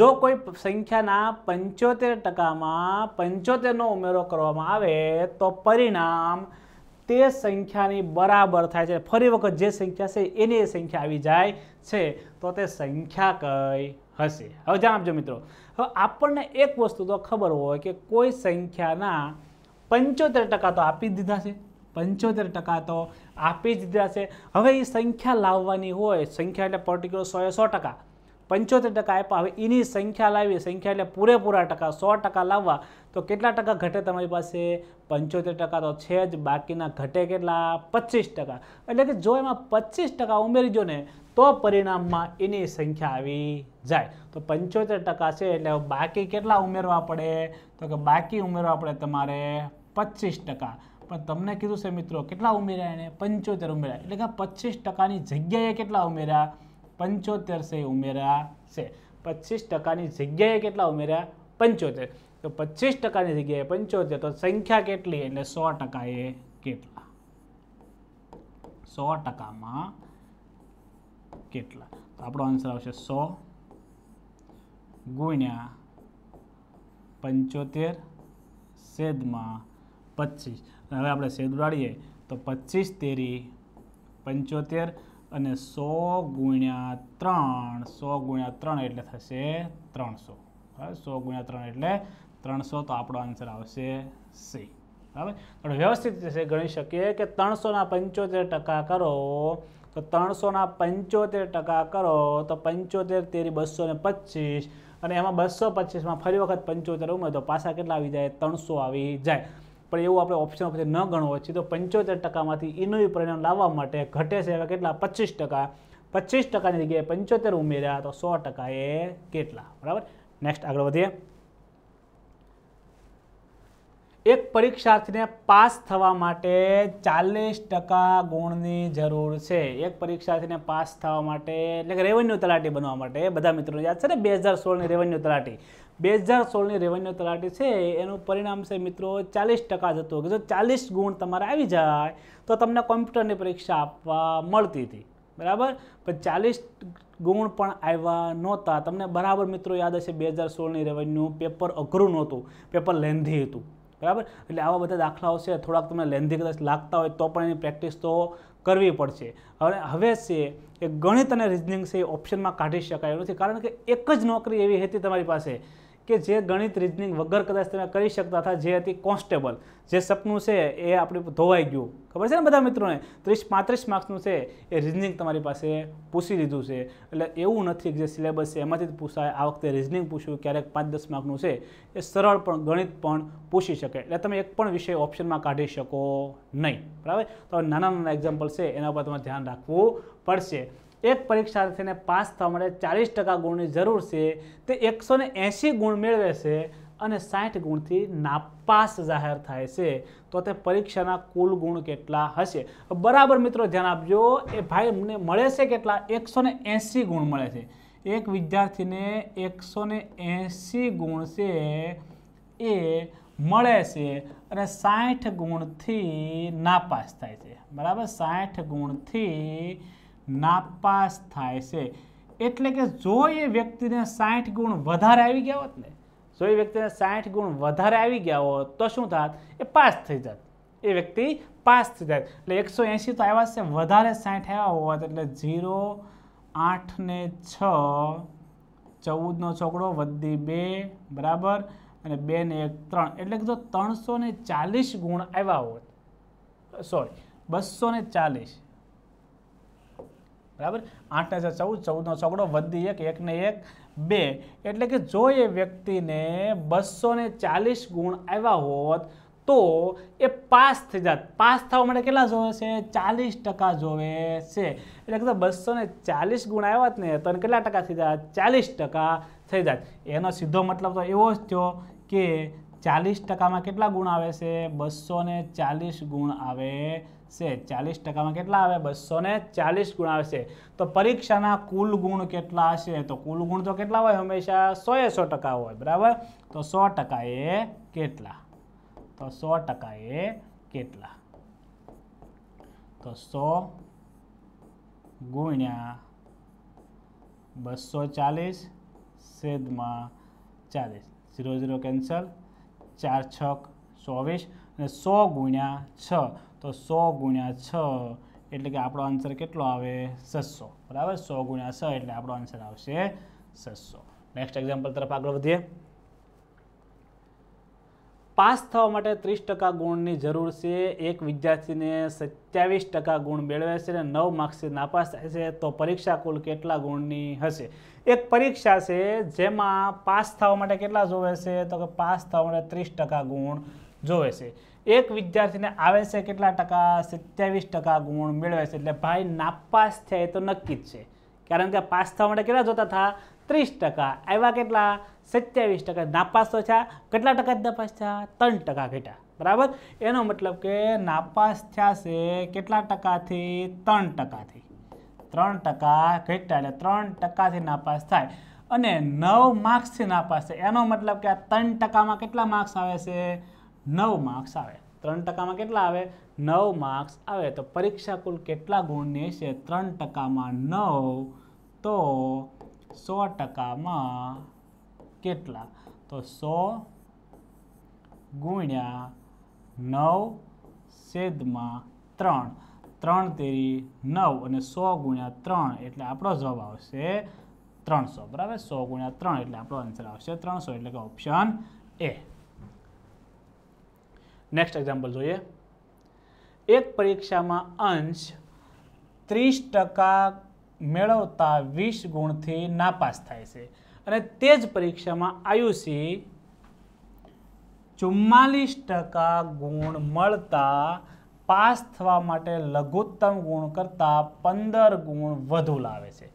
જો કોઈ સંખ્યાના પંચોતેર ટકામાં પંચોતેરનો ઉમેરો કરવામાં આવે તો પરિણામ તે સંખ્યાની બરાબર થાય છે ફરી વખત જે સંખ્યા છે એની સંખ્યા આવી જાય છે તો તે સંખ્યા કઈ હશે હવે આપજો મિત્રો હવે આપણને એક વસ્તુ તો ખબર હોય કે કોઈ સંખ્યાના પંચોતેર ટકા તો આપી જ દીધા છે પંચોતેર ટકા તો આપી જ દીધા છે હવે એ સંખ્યા લાવવાની હોય સંખ્યા એટલે પર્ટિક્યુલર સોએ સો ટકા પંચોતેર ટકા આપ્યા હવે એની સંખ્યા લાવી સંખ્યા એટલે પૂરેપૂરા ટકા સો ટકા લાવવા તો કેટલા ટકા ઘટે તમારી પાસે પંચોતેર ટકા તો છે જ બાકીના ઘટે કેટલા પચીસ ટકા એટલે કે જો એમાં પચીસ ટકા ઉમેરી જો ને તો પરિણામમાં એની સંખ્યા આવી જાય તો પંચોતેર ટકા છે એટલે બાકી કેટલા ઉમેરવા પડે તો કે બાકી ઉમેરવા પડે તમારે પચીસ ટકા પણ તમને કીધું છે મિત્રો કેટલા ઉમેર્યા એને પંચોતેર ઉમેર્યા એટલે કે પચીસ ટકાની જગ્યાએ કેટલા ઉમેર્યા પંચોતેર છે ઉમેર્યા છે પચીસ ટકાની જગ્યાએ કેટલા ઉમેર્યા પંચોતેર તો પચીસ ટકાની જગ્યાએ પંચોતેર તો સંખ્યા કેટલી એટલે સો ટકા એ કેટલા સો ટકામાં કેટલા તો આપણો આન્સર આવશે સો ગુણ્યા પંચોતેર સેદમાં પચીસ હવે આપણે સેદ ઉડાડીએ તો પચીસ તેરી પંચોતેર અને સો ગુણ્યા ત્રણ સો ગુણ્યા ત્રણ એટલે થશે ત્રણસો બરાબર સો ગુણ્યા ત્રણ એટલે ત્રણસો તો આપણો આન્સર આવશે સી બરાબર પણ વ્યવસ્થિત રીતે ગણી શકીએ કે ત્રણસોના પંચોતેર ટકા કરો તો ત્રણસોના પંચોતેર ટકા કરો તો પંચોતેર તેરી બસો ને પચીસ અને એમાં બસો પચીસમાં ફરી વખત પંચોતેર ઉમેરો તો પાછા કેટલા આવી જાય ત્રણસો આવી જાય પણ એવું આપણે ઓપ્શન વખતે ન ગણવો તો પંચોતેર ટકામાંથી ઈનું પરિણામ લાવવા માટે ઘટે છે એવા કેટલા પચીસ ટકા પચીસ ટકાની જગ્યાએ પંચોતેર ઉમેર્યા તો સો ટકા એ કેટલા બરાબર નેક્સ્ટ આગળ વધીએ એક પરીક્ષાર્થીને પાસ થવા માટે ચાલીસ ટકા ગુણની જરૂર છે એક પરીક્ષાર્થીને પાસ થવા માટે એટલે કે રેવન્યુ તલાટી બનવા માટે બધા મિત્રો યાદ છે ને બે હજાર સોળની રેવન્યુ તલાટી બે હજાર સોળની રેવન્યુ તલાટી છે એનું પરિણામ છે મિત્રો ચાલીસ ટકા જતું કે જો ચાલીસ ગુણ તમારે આવી જાય તો તમને કોમ્પ્યુટરની પરીક્ષા આપવા મળતી હતી બરાબર પણ ચાલીસ ગુણ પણ આવ્યા નહોતા તમને બરાબર મિત્રો યાદ હશે બે હજાર સોળની રેવન્યુ પેપર અઘરું નહોતું પેપર લેન્ધી હતું બરાબર એટલે આવા બધા દાખલાઓ છે થોડાક તમને લેન્ધી કદાચ લાગતા હોય તો પણ એની પ્રેક્ટિસ તો કરવી પડશે હવે હવે છે એ ગણિત અને રિઝનિંગ છે એ ઓપ્શનમાં કાઢી શકાય નથી કારણ કે એક જ નોકરી એવી હતી તમારી પાસે કે જે ગણિત રિઝનિંગ વગર કદાચ તમે કરી શકતા હતા જે હતી કોન્સ્ટેબલ જે સપનું છે એ આપણું ધોવાઈ ગયું ખબર છે ને બધા મિત્રોને ત્રીસ પાંત્રીસ માર્ક્સનું છે એ રિઝનિંગ તમારી પાસે પૂછી લીધું છે એટલે એવું નથી જે સિલેબસ છે એમાંથી જ પૂછાય આ વખતે રિઝનિંગ પૂછ્યું ક્યારેક પાંચ દસ માર્કનું છે એ સરળ પણ ગણિત પણ પૂછી શકે એટલે તમે એક પણ વિષય ઓપ્શનમાં કાઢી શકો નહીં બરાબર તો નાના નાના એક્ઝામ્પલ છે એના પર તમારે ધ્યાન રાખવું પડશે એક પરીક્ષાર્થીને પાસ થવા માટે ચાલીસ ટકા ગુણની જરૂર છે તે એકસો એંસી ગુણ મેળવે છે અને સાઠ ગુણથી નાપાસ જાહેર થાય છે તો તે પરીક્ષાના કુલ ગુણ કેટલા હશે બરાબર મિત્રો ધ્યાન આપજો એ ભાઈ મને મળે છે કેટલા એકસો એંસી ગુણ મળે છે એક વિદ્યાર્થીને એકસો એંસી ગુણ છે એ મળે છે અને સાઠ ગુણથી નાપાસ થાય છે બરાબર સાઠ ગુણથી નાપાસ થાય છે એટલે કે જો એ વ્યક્તિને સાઠ ગુણ વધારે આવી ગયા હોત ને જો એ વ્યક્તિને સાઠ ગુણ વધારે આવી ગયા હોત તો શું થાત એ પાસ થઈ જાત એ વ્યક્તિ પાસ થઈ જાત એટલે એકસો એંસી તો આવ્યા છે વધારે સાઠ આવ્યા હોત એટલે ઝીરો આઠ ને છ ચૌદનો છોકડો વધી બે બરાબર અને બે ને એક ત્રણ એટલે કે જો ત્રણસો ચાલીસ ગુણ આવ્યા હોત સોરી બસો ને ચાલીસ બરાબર આઠ છ ચૌદ ચૌદનો ચોકડો વધી એક એકને એક બે એટલે કે જો એ વ્યક્તિને બસો ચાલીસ ગુણ આવ્યા હોત તો એ પાસ થઈ જાત પાસ થવા માટે કેટલા જોવે છે ચાલીસ ટકા જોવે છે એટલે કે બસો ચાલીસ ગુણ આવ્યા જ ને તો કેટલા ટકા થઈ જાત ચાલીસ ટકા થઈ જાત એનો સીધો મતલબ તો એવો જ થયો કે ચાલીસ ટકામાં કેટલા ગુણ આવે છે બસો ચાલીસ ગુણ આવે છે ચાલીસ ટકામાં કેટલા આવે બસો ને ચાલીસ ગુણ આવશે તો પરીક્ષાના કુલ ગુણ કેટલા હશે તો કુલ ગુણ તો કેટલા હોય હંમેશા સોએ સો ટકા હોય બરાબર તો સો ટકા એ કેટલા તો સો ટકા એ કેટલા તો સો ગુણ્યા બસો ચાલીસ સેદમાં ચાલીસ ઝીરો ઝીરો કેન્સલ ચાર છ ચોવીસ અને સો ગુણ્યા છ તો સો ગુણ્યા છ એટલે કે આપણો આન્સર કેટલો આવે છસો બરાબર સો ગુણ્યા છ એટલે આપણો આન્સર આવશે છસો નેક્સ્ટ એક્ઝામ્પલ તરફ આગળ વધીએ પાસ થવા માટે ત્રીસ ટકા ગુણની જરૂર છે એક વિદ્યાર્થીને સત્યાવીસ ટકા ગુણ મેળવે છે અને નવ માર્ક્સે નાપાસ થાય છે તો પરીક્ષા કુલ કેટલા ગુણની હશે એક પરીક્ષા છે જેમાં પાસ થવા માટે કેટલા જોવે છે તો કે પાસ થવા માટે ત્રીસ ટકા ગુણ જોવે છે એક વિદ્યાર્થીને આવે છે કેટલા ટકા સત્યાવીસ ટકા ગુણ મેળવે છે એટલે ભાઈ નાપાસ થયા એ તો નક્કી જ છે કારણ કે પાસ થવા માટે કેટલા જોતા હતા ત્રીસ ટકા આવ્યા કેટલા સત્યાવીસ ટકા નાપાસ તો થયા કેટલા ટકા જ નાપાસ થયા ત્રણ ટકા ઘટ્યા બરાબર એનો મતલબ કે નાપાસ થયા છે કેટલા ટકાથી ત્રણ ટકાથી ત્રણ ટકા ઘટ્યા એટલે ત્રણ ટકાથી નાપાસ થાય અને નવ માર્ક્સથી નાપાસ થાય એનો મતલબ કે આ ત્રણ ટકામાં કેટલા માર્ક્સ આવે છે નવ માર્ક્સ આવે ત્રણ ટકામાં કેટલા આવે નવ માર્ક્સ આવે તો પરીક્ષા કુલ કેટલા ગુણની હશે ત્રણ ટકામાં નવ તો સો ટકામાં કેટલા તો સો ગુણ્યા નવ સેદમાં ત્રણ ત્રણ તેરી નવ અને સો ગુણ્યા ત્રણ એટલે આપણો જવાબ આવશે ત્રણસો બરાબર સો ગુણ્યા ત્રણ એટલે આપણો આન્સર આવશે ત્રણસો એટલે કે ઓપ્શન એ નેક્સ્ટ એક્ઝામ્પલ જોઈએ એક પરીક્ષામાં અંશ ત્રીસ ટકા મેળવતા વીસ ગુણથી નાપાસ થાય છે અને તે જ પરીક્ષામાં આયુષી ચુમ્માલીસ ટકા ગુણ મળતા પાસ થવા માટે લઘુત્તમ ગુણ કરતાં પંદર ગુણ વધુ લાવે છે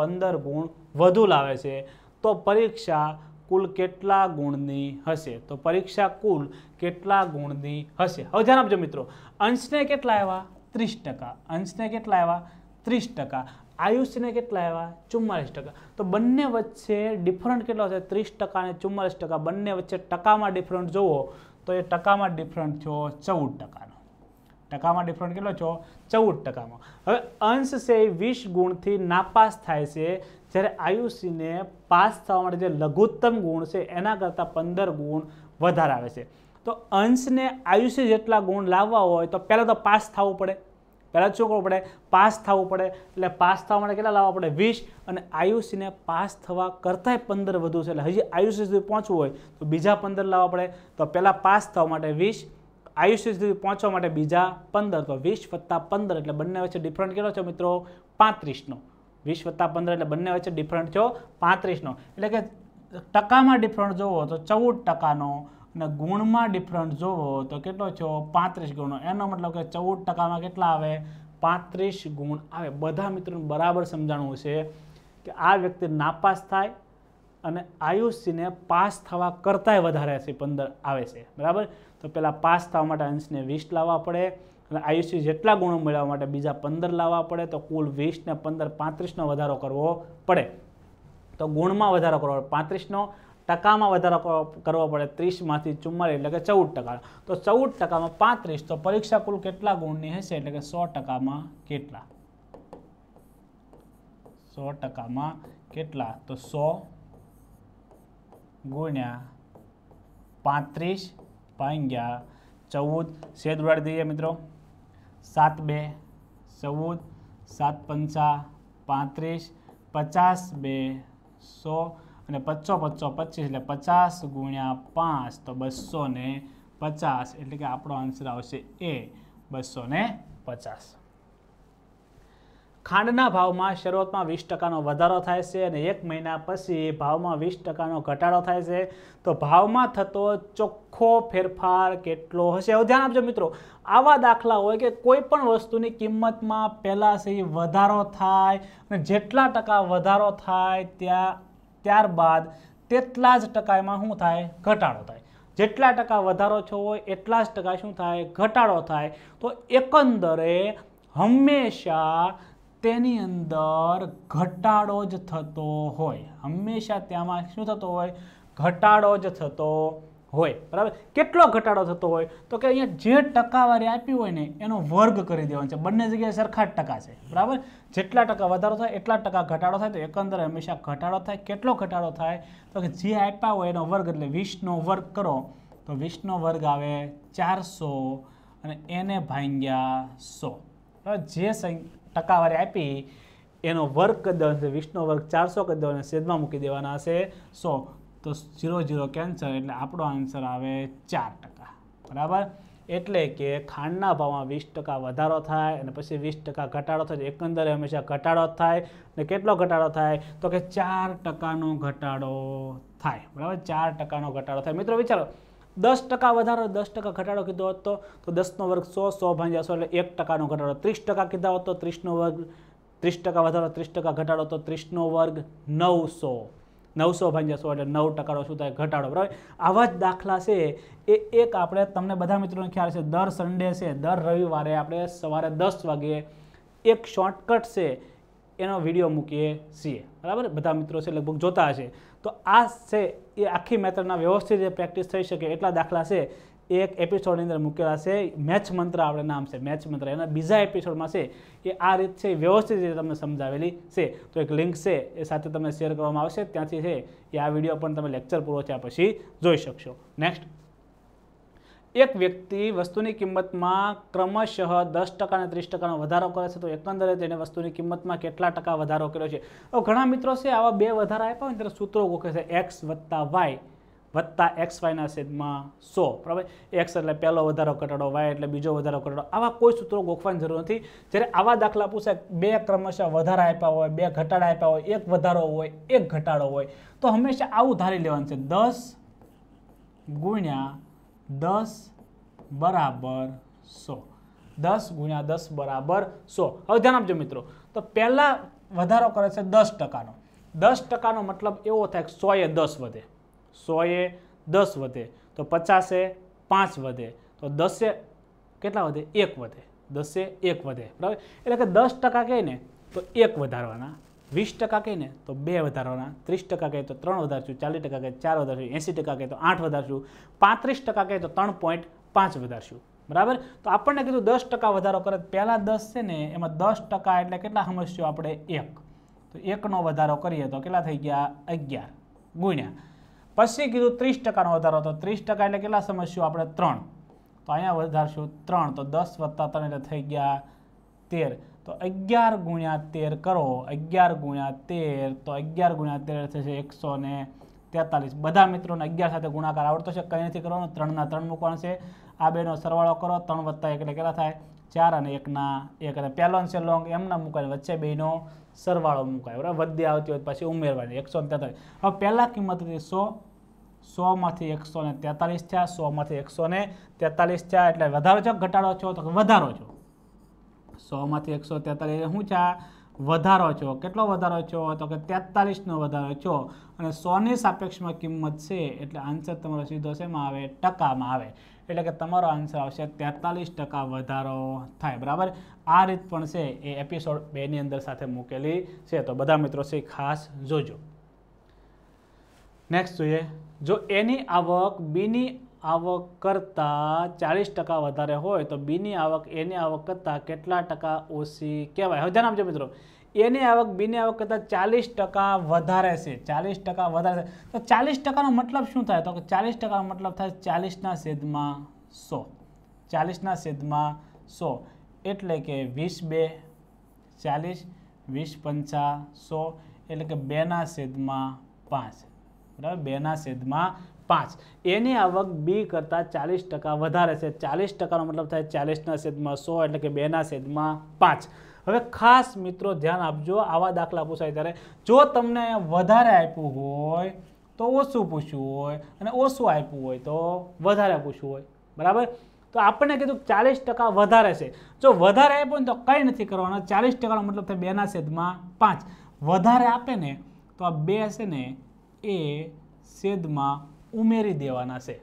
પંદર ગુણ વધુ લાવે છે તો પરીક્ષા કુલ કેટલા ગુણની હશે તો પરીક્ષા કુલ કેટલા ગુણની હશે હવે ધ્યાન આપજો મિત્રો અંશને કેટલા આવ્યા ત્રીસ ટકા અંશને કેટલા આવ્યા ત્રીસ ટકા આયુષ્યને કેટલા આવ્યા ચુમ્માલીસ ટકા તો બંને વચ્ચે ડિફરન્ટ કેટલો હશે ત્રીસ ટકા અને ચુમ્માલીસ ટકા બંને વચ્ચે ટકામાં ડિફરન્ટ જોવો તો એ ટકામાં ડિફરન્ટ થયો ચૌદ ટકાનો ટકામાં ડિફરન્ટ કેટલો છો ચૌદ ટકામાં હવે અંશ છે એ વીસ ગુણથી નાપાસ થાય છે જ્યારે આયુષીને પાસ થવા માટે જે લઘુત્તમ ગુણ છે એના કરતાં પંદર ગુણ વધારે આવે છે તો અંશને આયુષ્ય જેટલા ગુણ લાવવા હોય તો પહેલાં તો પાસ થવું પડે પહેલાં શું કરવું પડે પાસ થવું પડે એટલે પાસ થવા માટે કેટલા લાવવા પડે વીસ અને આયુષીને પાસ થવા કરતાંય પંદર વધુ છે એટલે હજી આયુષ્ય સુધી પહોંચવું હોય તો બીજા પંદર લાવવા પડે તો પહેલાં પાસ થવા માટે વીસ આયુષ્ય સુધી પહોંચવા માટે બીજા પંદર તો વીસ વત્તા પંદર એટલે બંને વચ્ચે ડિફરન્ટ કેટલો છે મિત્રો પાંત્રીસનો વીસ વત્તા પંદર એટલે બંને વચ્ચે ડિફરન્ટ છો પાંત્રીસનો એટલે કે ટકામાં ડિફરન્ટ જોવો તો ચૌદ ટકાનો અને ગુણમાં ડિફરન્ટ જોવો તો કેટલો છો પાંત્રીસ ગુણનો એનો મતલબ કે ચૌદ ટકામાં કેટલા આવે પાંત્રીસ ગુણ આવે બધા મિત્રોને બરાબર સમજાણવું છે કે આ વ્યક્તિ નાપાસ થાય અને આયુષ્યને પાસ થવા કરતાંય વધારે છે પંદર આવે છે બરાબર તો પહેલાં પાસ થવા માટે અંશને વીસ લાવવા પડે અને આયુષ્ય જેટલા ગુણો મેળવવા માટે બીજા પંદર લાવવા પડે તો કુલ વીસને પંદર પાંત્રીસનો વધારો કરવો પડે તો ગુણમાં વધારો કરવો પડે પાંત્રીસનો ટકામાં વધારો કરવો પડે ત્રીસમાંથી ચુમ્માલીસ એટલે કે ચૌદ ટકા તો ચૌદ ટકામાં પાંત્રીસ તો પરીક્ષા કુલ કેટલા ગુણની હશે એટલે કે સો ટકામાં કેટલા સો ટકામાં કેટલા તો સો ગુણ્યા પાંત્રીસ ભાંગ્યા ચૌદ શેદ ઉડાડી દઈએ મિત્રો સાત બે ચૌદ સાત પંચા પાંત્રીસ પચાસ બે સો અને પચ્ચો પચ્ચો પચીસ એટલે પચાસ ગુણ્યા પાંચ તો બસો ને પચાસ એટલે કે આપણો આન્સર આવશે એ બસો ને પચાસ ખાંડના ભાવમાં શરૂઆતમાં વીસ ટકાનો વધારો થાય છે અને એક મહિના પછી ભાવમાં વીસ ટકાનો ઘટાડો થાય છે તો ભાવમાં થતો ચોખ્ખો ફેરફાર કેટલો હશે હવે ધ્યાન આપજો મિત્રો આવા દાખલા હોય કે કોઈ પણ વસ્તુની કિંમતમાં પહેલાંથી વધારો થાય અને જેટલા ટકા વધારો થાય ત્યાં ત્યારબાદ તેટલા જ ટકા એમાં શું થાય ઘટાડો થાય જેટલા ટકા વધારો છો હોય એટલા જ ટકા શું થાય ઘટાડો થાય તો એકંદરે હંમેશા તેની અંદર ઘટાડો જ થતો હોય હંમેશા ત્યાંમાં શું થતો હોય ઘટાડો જ થતો હોય બરાબર કેટલો ઘટાડો થતો હોય તો કે અહીંયા જે ટકાવારી આપી હોય ને એનો વર્ગ કરી દેવાનો છે બંને જગ્યાએ સરખા જ ટકા છે બરાબર જેટલા ટકા વધારો થાય એટલા ટકા ઘટાડો થાય તો એકંદરે હંમેશા ઘટાડો થાય કેટલો ઘટાડો થાય તો કે જે આપ્યા હોય એનો વર્ગ એટલે વીસનો વર્ગ કરો તો વીસનો વર્ગ આવે ચારસો અને એને ભાંગ્યા સો જે સંખ્યા ટકાવારી આપી એનો વર્ગ કરી દેવાનો છે વર્ગ ચારસો કરી દેવાનો સેદમાં મૂકી દેવાના હશે સો તો ઝીરો ઝીરો કેન્સર એટલે આપણો આન્સર આવે ચાર ટકા બરાબર એટલે કે ખાંડના ભાવમાં વીસ ટકા વધારો થાય અને પછી વીસ ટકા ઘટાડો થાય એકંદરે હંમેશા ઘટાડો થાય અને કેટલો ઘટાડો થાય તો કે ચાર ટકાનો ઘટાડો થાય બરાબર ચાર ટકાનો ઘટાડો થાય મિત્રો વિચારો દસ ટકા વધારો દસ ટકા ઘટાડો કીધો હતો તો દસનો વર્ગ સો સો ભાંગ્યા સો એટલે એક ટકાનો ઘટાડો ત્રીસ ટકા કીધા હતો ત્રીસનો વર્ગ ત્રીસ ટકા વધારો ત્રીસ ટકા ઘટાડો તો ત્રીસનો વર્ગ નવસો નવસો ભાંગ્યા સો એટલે નવ ટકાનો શું થાય ઘટાડો બરાબર આવા જ દાખલા છે એ એક આપણે તમને બધા મિત્રોને ખ્યાલ છે દર સન્ડે છે દર રવિવારે આપણે સવારે દસ વાગે એક શોર્ટકટ છે એનો વિડીયો મૂકીએ છીએ બરાબર બધા મિત્રો છે લગભગ જોતા હશે તો આ છે એ આખી મેથડના વ્યવસ્થિત રીતે પ્રેક્ટિસ થઈ શકે એટલા દાખલા છે એ એક એપિસોડની અંદર મૂકેલા છે મેચ મંત્ર આપણે નામ છે મેચ મંત્ર એના બીજા એપિસોડમાં છે એ આ રીત છે વ્યવસ્થિત રીતે તમને સમજાવેલી છે તો એક લિંક છે એ સાથે તમને શેર કરવામાં આવશે ત્યાંથી છે એ આ વિડીયો પણ તમે લેક્ચર પૂરો થયા પછી જોઈ શકશો નેક્સ્ટ એક વ્યક્તિ વસ્તુની કિંમતમાં ક્રમશઃ દસ ટકા અને ત્રીસ ટકાનો વધારો કરે છે તો એકંદરે તેને વસ્તુની કિંમતમાં કેટલા ટકા વધારો કર્યો છે ઘણા મિત્રો છે આવા બે વધારા આપ્યા હોય ત્યારે સૂત્રો ગોખે છે એક્સ વત્તા વાય વત્તા એક્સ વાયના છેદમાં સો બરાબર એક્સ એટલે પહેલો વધારો ઘટાડો વાય એટલે બીજો વધારો ઘટાડો આવા કોઈ સૂત્રો ગોખવાની જરૂર નથી જ્યારે આવા દાખલા પૂછે બે ક્રમશઃ વધારા આપ્યા હોય બે ઘટાડા આપ્યા હોય એક વધારો હોય એક ઘટાડો હોય તો હંમેશા આવું ધારી લેવાનું છે દસ ગુણ્યા દસ બરાબર સો દસ ગુણ્યા દસ બરાબર સો હવે ધ્યાન આપજો મિત્રો તો પહેલાં વધારો કરે છે દસ ટકાનો દસ ટકાનો મતલબ એવો થાય કે સોએ દસ વધે સોએ દસ વધે તો પચાસે પાંચ વધે તો દસે કેટલા વધે એક વધે દસે એક વધે બરાબર એટલે કે દસ ટકા કહે ને તો એક વધારવાના વીસ ટકા કહે ને તો બે વધારવાના ત્રીસ ટકા કહીએ તો ત્રણ વધારશું ચાલીસ ટકા કહે ચાર વધારશું એંસી ટકા કહે તો આઠ વધારશું પાંત્રીસ ટકા કહે તો ત્રણ પોઈન્ટ પાંચ વધારશું બરાબર તો આપણને કીધું દસ ટકા વધારો કરે પહેલાં દસ છે ને એમાં દસ ટકા એટલે કેટલા સમજશું આપણે એક તો એકનો વધારો કરીએ તો કેટલા થઈ ગયા અગિયાર ગુણ્યા પછી કીધું ત્રીસ ટકાનો વધારો તો ત્રીસ ટકા એટલે કેટલા સમજશું આપણે ત્રણ તો અહીંયા વધારશું ત્રણ તો દસ વત્તા ત્રણ એટલે થઈ ગયા તેર તો અગિયાર ગુણ્યા તેર કરો અગિયાર ગુણ્યા તેર તો અગિયાર ગુણ્યા તેર થશે એકસો ને તેતાલીસ બધા મિત્રોને અગિયાર સાથે ગુણાકાર આવડતો છે કંઈ નથી કરવાનો ત્રણના ત્રણ મૂકવાનો છે આ બેનો સરવાળો કરો ત્રણ વત્તા એટલે કેટલા થાય ચાર અને એકના એક અને પહેલો અંશે લોંગ એમના મૂકાય વચ્ચે બેનો સરવાળો મૂકાય બરાબર વધી આવતી હોય પછી ઉમેરવાની એકસો ને તેતાલીસ હવે પહેલાં કિંમત હતી સો સોમાંથી એકસો ને તેતાલીસ થયા સોમાંથી એકસો ને તેતાલીસ થયા એટલે વધારો છો ઘટાડો છો તો વધારો છો સોમાંથી એકસો તેતાલીસ શું છે વધારો છો કેટલો વધારો છો તો કે તેતાલીસનો વધારો છો અને સોની સાપેક્ષમાં કિંમત છે એટલે આન્સર તમારો સીધો શેમાં આવે ટકામાં આવે એટલે કે તમારો આન્સર આવશે તેતાલીસ ટકા વધારો થાય બરાબર આ રીત પણ છે એ એપિસોડ બેની અંદર સાથે મૂકેલી છે તો બધા મિત્રો છે ખાસ જોજો નેક્સ્ટ જોઈએ જો એની આવક બીની આવક કરતાં ચાલીસ ટકા વધારે હોય તો બીની આવક એની આવક કરતાં કેટલા ટકા ઓછી કહેવાય હવે ધ્યાન આપજો મિત્રો એની આવક બીની આવક કરતાં ચાલીસ ટકા વધારે છે ચાલીસ ટકા વધારે છે તો ચાલીસ ટકાનો મતલબ શું થાય તો કે ચાલીસ ટકાનો મતલબ થાય ચાલીસના છેદમાં સો ચાલીસના છેદમાં સો એટલે કે વીસ બે ચાલીસ વીસ પંચા સો એટલે કે બેના છેદમાં પાંચ બરાબર બેના છેદમાં પાંચ એની આવક બી કરતાં ચાલીસ ટકા વધારે છે ચાલીસ ટકાનો મતલબ થાય ચાલીસના છેદમાં સો એટલે કે બેના છેદમાં પાંચ હવે ખાસ મિત્રો ધ્યાન આપજો આવા દાખલા પૂછાય ત્યારે જો તમને વધારે આપ્યું હોય તો ઓછું પૂછ્યું હોય અને ઓછું આપ્યું હોય તો વધારે પૂછ્યું હોય બરાબર તો આપણને કીધું ચાલીસ ટકા વધારે છે જો વધારે આપ્યો ને તો કંઈ નથી કરવાના ચાલીસ ટકાનો મતલબ થાય બેના છેદમાં પાંચ વધારે આપે ને તો આ બે હશે ને એ છેદમાં ઉમેરી દેવાના છે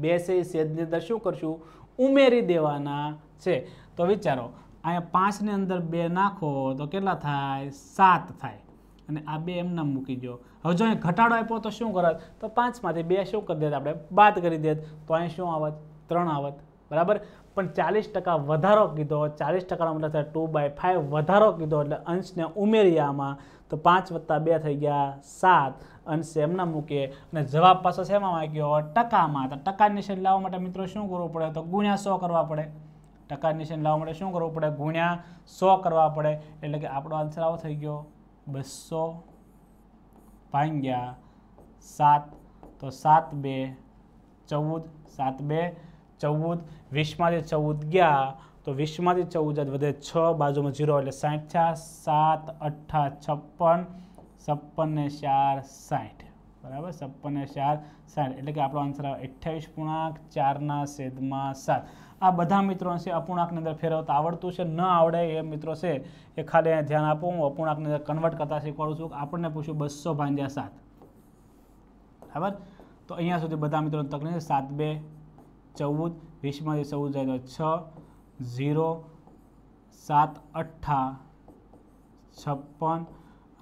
બે છે સેજની અંદર શું કરશું ઉમેરી દેવાના છે તો વિચારો અહીંયા પાંચની અંદર બે નાખો તો કેટલા થાય સાત થાય અને આ બે એમને મૂકી દો હવે જો અહીં ઘટાડો આપ્યો તો શું કરત તો પાંચમાંથી બે શું કરી દેત આપણે બાદ કરી દેત તો અહીં શું આવત ત્રણ આવત બરાબર પણ ચાલીસ ટકા વધારો કીધો ચાલીસ ટકાનો મતલબ થાય ટુ બાય ફાઇવ વધારો કીધો એટલે અંશને ઉમેરીએ આમાં તો પાંચ વત્તા બે થઈ ગયા સાત અંશ એમના મૂકીએ અને જવાબ પાછો શેમાં વાંક્યો ટકામાં તો ટકા નિશાન લાવવા માટે મિત્રો શું કરવું પડે તો ગુણ્યા સો કરવા પડે ટકા નિશાન લાવવા માટે શું કરવું પડે ગુણ્યા સો કરવા પડે એટલે કે આપણો આન્સર આવો થઈ ગયો બસો ભાંગ્યા સાત તો સાત બે ચૌદ સાત બે ચૌદ વીસમાંથી ચૌદ ગયા તો વીસમાંથી ચૌદ જાત વધે છ બાજુમાં ઝીરો એટલે સાઠ થયા સાત અઠ્ઠા છપ્પન છપ્પનને ચાર સાઠ બરાબર છપ્પન ને ચાર સાઠ એટલે કે આપણો આન્સર આવે અઠ્યાવીસ પૂર્ણાંક ચારના સેદમાં સાત આ બધા મિત્રો છે અપૂર્ણાંકની અંદર ફેરવતા આવડતું છે ન આવડે એ મિત્રો છે એ ખાલી ધ્યાન આપો હું અપૂર્ણાંકની અંદર કન્વર્ટ કરતાં શીખવાડું છું આપણને પૂછ્યું બસો ભાંજ્યા સાત બરાબર તો અહીંયા સુધી બધા મિત્રોને તકલીફ સાત બે ચૌદ વીસમાંથી ચૌદ જાય તો છ ઝીરો સાત અઠ્ઠા છપ્પન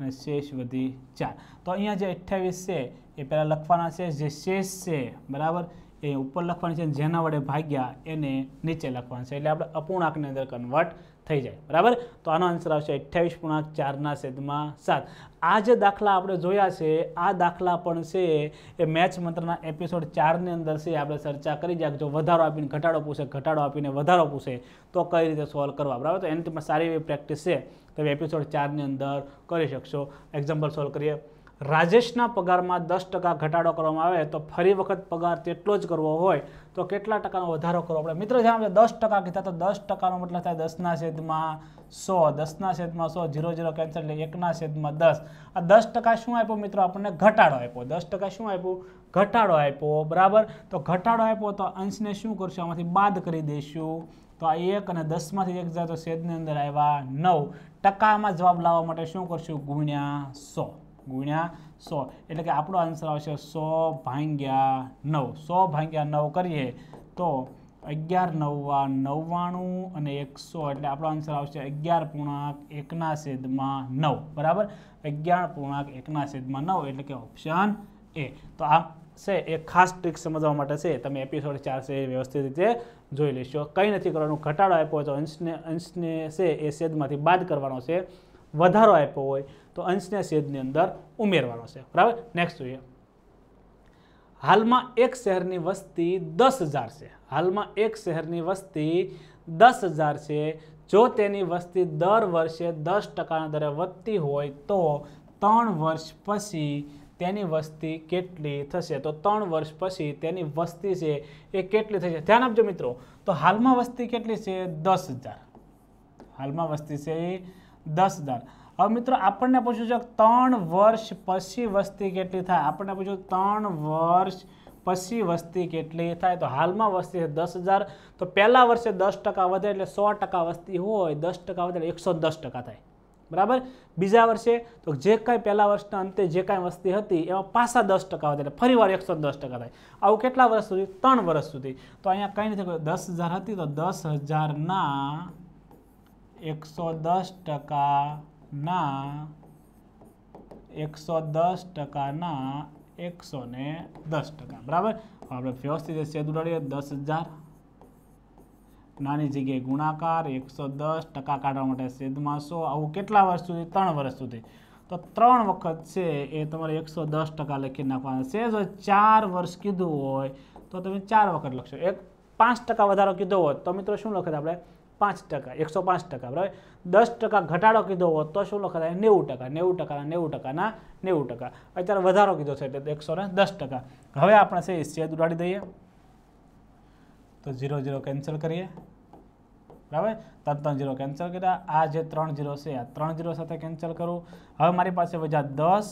અને શેષ વધી ચાર તો અહીંયા જે અઠ્યાવીસ છે એ પહેલાં લખવાના છે જે શેષ છે બરાબર એ ઉપર લખવાની છે જેના વડે ભાગ્યા એને નીચે લખવાનું છે એટલે આપણે અપૂર્ણાંકની અંદર કન્વર્ટ થઈ જાય બરાબર તો આનો આન્સર આવશે અઠ્યાવીસ પૂર્ણાંક ચારના છેદમાં સાત આ જે દાખલા આપણે જોયા છે આ દાખલા પણ છે એ મેચ મંત્રના એપિસોડ ચારની અંદર છે આપણે ચર્ચા કરી જાય જો વધારો આપીને ઘટાડો પૂછે ઘટાડો આપીને વધારો પૂછે તો કઈ રીતે સોલ્વ કરવા બરાબર તો એની પણ સારી એવી પ્રેક્ટિસ છે તમે એપિસોડ ચારની અંદર કરી શકશો એક્ઝામ્પલ સોલ્વ કરીએ રાજેશના પગારમાં દસ ટકા ઘટાડો કરવામાં આવે તો ફરી વખત પગાર તેટલો જ કરવો હોય તો કેટલા ટકાનો વધારો કરવો પડે મિત્રો જ્યાં આપણે દસ ટકા કીધા તો દસ ટકાનો મતલબ થાય દસના છેદમાં સો દસના છેદમાં સો ઝીરો ઝીરો કેન્સલ એટલે એકના છેદમાં દસ આ દસ ટકા શું આપ્યો મિત્રો આપણને ઘટાડો આપ્યો દસ ટકા શું આપ્યું ઘટાડો આપ્યો બરાબર તો ઘટાડો આપ્યો તો અંશને શું કરશું આમાંથી બાદ કરી દઈશું તો આ એક અને દસમાંથી એક જાય તો છેદની અંદર આવ્યા નવ ટકામાં જવાબ લાવવા માટે શું કરશું ગુણ્યા સો ગુણ્યા સો એટલે કે આપણો આન્સર આવશે સો ભાંગ્યા નવ સો ભાંગ્યા નવ કરીએ તો અગિયાર નવ્વા નવ્વાણું અને એકસો એટલે આપણો આન્સર આવશે અગિયાર પૂર્ણાંક એકના સેદમાં નવ બરાબર અગિયાર પૂર્ણાંક એકના સેદમાં નવ એટલે કે ઓપ્શન એ તો આ છે એ ખાસ ટ્રીક સમજવા માટે છે તમે એપિસોડ ચાર છે એ વ્યવસ્થિત રીતે જોઈ લેશો કંઈ નથી કરવાનું ઘટાડો આપ્યો હોય તો અંશને અંશને છે એ છેદમાંથી બાદ કરવાનો છે વધારો આપ્યો હોય તો અંશને છેદની અંદર ઉમેરવાનો છે બરાબર નેક્સ્ટ જોઈએ હાલમાં એક શહેરની વસ્તી દસ હજાર છે હાલમાં એક શહેરની વસ્તી દસ હજાર છે જો તેની વસ્તી દર વર્ષે દસ ટકાના દરે વધતી હોય તો ત્રણ વર્ષ પછી તેની વસ્તી કેટલી થશે તો ત્રણ વર્ષ પછી તેની વસ્તી છે એ કેટલી થશે ધ્યાન આપજો મિત્રો તો હાલમાં વસ્તી કેટલી છે દસ હાલમાં વસ્તી છે દસ હજાર હવે મિત્રો આપણને પૂછ્યું છે ત્રણ વર્ષ પછી વસ્તી કેટલી થાય આપણને પૂછ્યું ત્રણ વર્ષ પછી વસ્તી કેટલી થાય તો હાલમાં વસ્તી છે દસ હજાર તો પહેલાં વર્ષે દસ ટકા વધે એટલે સો ટકા વસ્તી હોય દસ ટકા વધે એકસો દસ ટકા થાય બરાબર બીજા વર્ષે તો જે કાંઈ પહેલા વર્ષના અંતે જે કાંઈ વસ્તી હતી એમાં પાછા દસ ટકા વધે એટલે ફરીવાર એકસો દસ ટકા થાય આવું કેટલા વર્ષ સુધી ત્રણ વર્ષ સુધી તો અહીંયા કંઈ નથી દસ હજાર હતી તો દસ હજારના એકસો દસ ટકા ના એકસો દસ ટકાના એકસો ને દસ ટકા બરાબર આપણે વ્યવસ્થિત સેદ ઉડાડીએ દસ હજાર નાની જગ્યાએ ગુણાકાર એકસો દસ ટકા કાઢવા માટે સેદમાં સો આવું કેટલા વર્ષ સુધી ત્રણ વર્ષ સુધી તો ત્રણ વખત છે એ તમારે એકસો દસ ટકા લખી નાખવાના છે જો ચાર વર્ષ કીધું હોય તો તમે ચાર વખત લખશો એક પાંચ ટકા વધારો કીધો હોય તો મિત્રો શું લખે આપણે પાંચ ટકા એકસો પાંચ ટકા બરાબર દસ ટકા ઘટાડો કીધો હોત તો શું લખતા નેવું ટકા નેવું ટકાના નેવું ટકાના નેવું ટકા અત્યારે વધારો કીધો છે એટલે એકસો ને દસ ટકા હવે આપણે છે શેદ ઉડાડી દઈએ તો ઝીરો ઝીરો કેન્સલ કરીએ બરાબર ત્રણ ત્રણ ઝીરો કેન્સલ કર્યા આ જે ત્રણ ઝીરો છે આ ત્રણ ઝીરો સાથે કેન્સલ કરું હવે મારી પાસે વજા દસ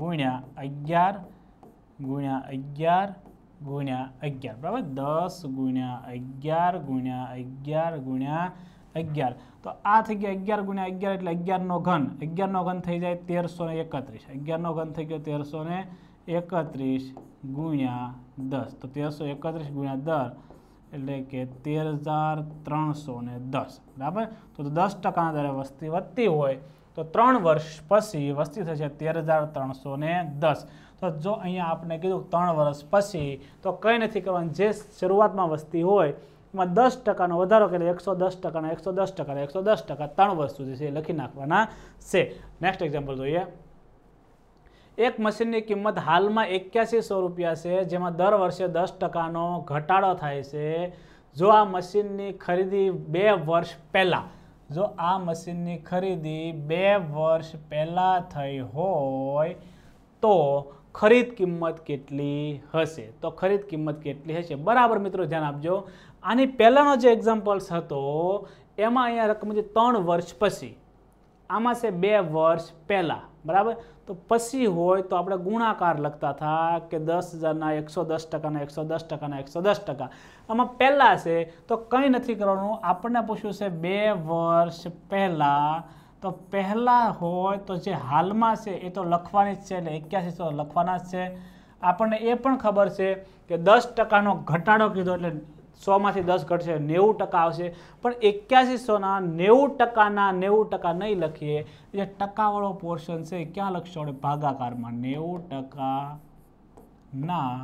ગુણ્યા અગિયાર ગુણ્યા અગિયાર ગુણ્યા અગિયાર બરાબર દસ ગુણ્યા અગિયાર ગુણ્યા અગિયાર ગુણ્યા અગિયાર તો આ થઈ ગયા અગિયાર ગુણ્યા અગિયાર એટલે અગિયારનો ઘન અગિયારનો ઘન થઈ જાય તેરસો ને એકત્રીસ અગિયારનો ઘન થઈ ગયો તેરસો ને એકત્રીસ ગુણ્યા દસ તો તેરસો એકત્રીસ ગુણ્યા દર એટલે કે તેર હજાર ત્રણસો ને દસ બરાબર તો દસ ટકાના દરે વસ્તી વધતી હોય તો ત્રણ વર્ષ પછી વસ્તી થશે તેર હજાર ત્રણસો ને દસ તો જો અહીંયા આપણે કીધું ત્રણ વર્ષ પછી તો કંઈ નથી કરવાનું જે શરૂઆતમાં વસ્તી હોય એમાં દસ ટકાનો વધારો કરે એકસો દસ ટકાના એકસો દસ ટકા એકસો દસ ટકા ત્રણ વર્ષ સુધી છે લખી નાખવાના છે નેક્સ્ટ એક્ઝામ્પલ જોઈએ એક મશીનની કિંમત હાલમાં એક્યાસીસો રૂપિયા છે જેમાં દર વર્ષે દસ ટકાનો ઘટાડો થાય છે જો આ મશીનની ખરીદી બે વર્ષ પહેલાં જો આ મશીનની ખરીદી બે વર્ષ પહેલાં થઈ હોય તો ખરીદ કિંમત કેટલી હશે તો ખરીદ કિંમત કેટલી હશે બરાબર મિત્રો ધ્યાન આપજો આની પહેલાંનો જે એક્ઝામ્પલ્સ હતો એમાં અહીંયા રકમ છે ત્રણ વર્ષ પછી આમાં છે બે વર્ષ પહેલાં બરાબર તો પછી હોય તો આપણે ગુણાકાર લખતા હતા કે દસ હજારના એકસો દસ ટકાના એકસો દસ ટકાના એકસો દસ ટકા આમાં પહેલાં છે તો કંઈ નથી કરવાનું આપણને પૂછ્યું છે બે વર્ષ પહેલાં તો પહેલાં હોય તો જે હાલમાં છે એ તો લખવાની જ છે એટલે એક્યાસી સો લખવાના જ છે આપણને એ પણ ખબર છે કે દસ ટકાનો ઘટાડો કીધો એટલે સોમાંથી દસ ઘટશે નેવું ટકા આવશે પણ સોના નેવું ટકાના નેવું ટકા નહીં લખીએ જે ટકાવાળો પોર્શન છે ક્યાં લખશો આપણે ભાગાકારમાં નેવું ટકાના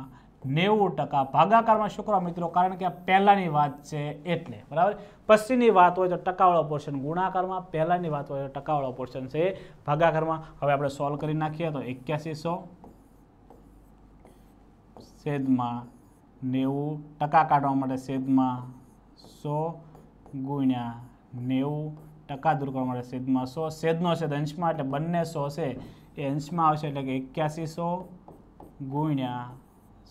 નેવું ટકા ભાગાકારમાં શું કરવા મિત્રો કારણ કે આ પહેલાંની વાત છે એટલે બરાબર પછીની વાત હોય તો ટકાવાળો પોર્શન ગુણાકારમાં પહેલાંની વાત હોય તો ટકાવાળો પોર્શન છે ભાગાકારમાં હવે આપણે સોલ્વ કરી નાખીએ તો સો સેદમાં નેવું ટકા કાઢવા માટે સેદમાં સો ગુણ્યા નેવું ટકા દૂર કરવા માટે સેદમાં સો સેદનો છે અંશમાં એટલે બંને સો છે એ અંશમાં આવશે એટલે કે સો ગુણ્યા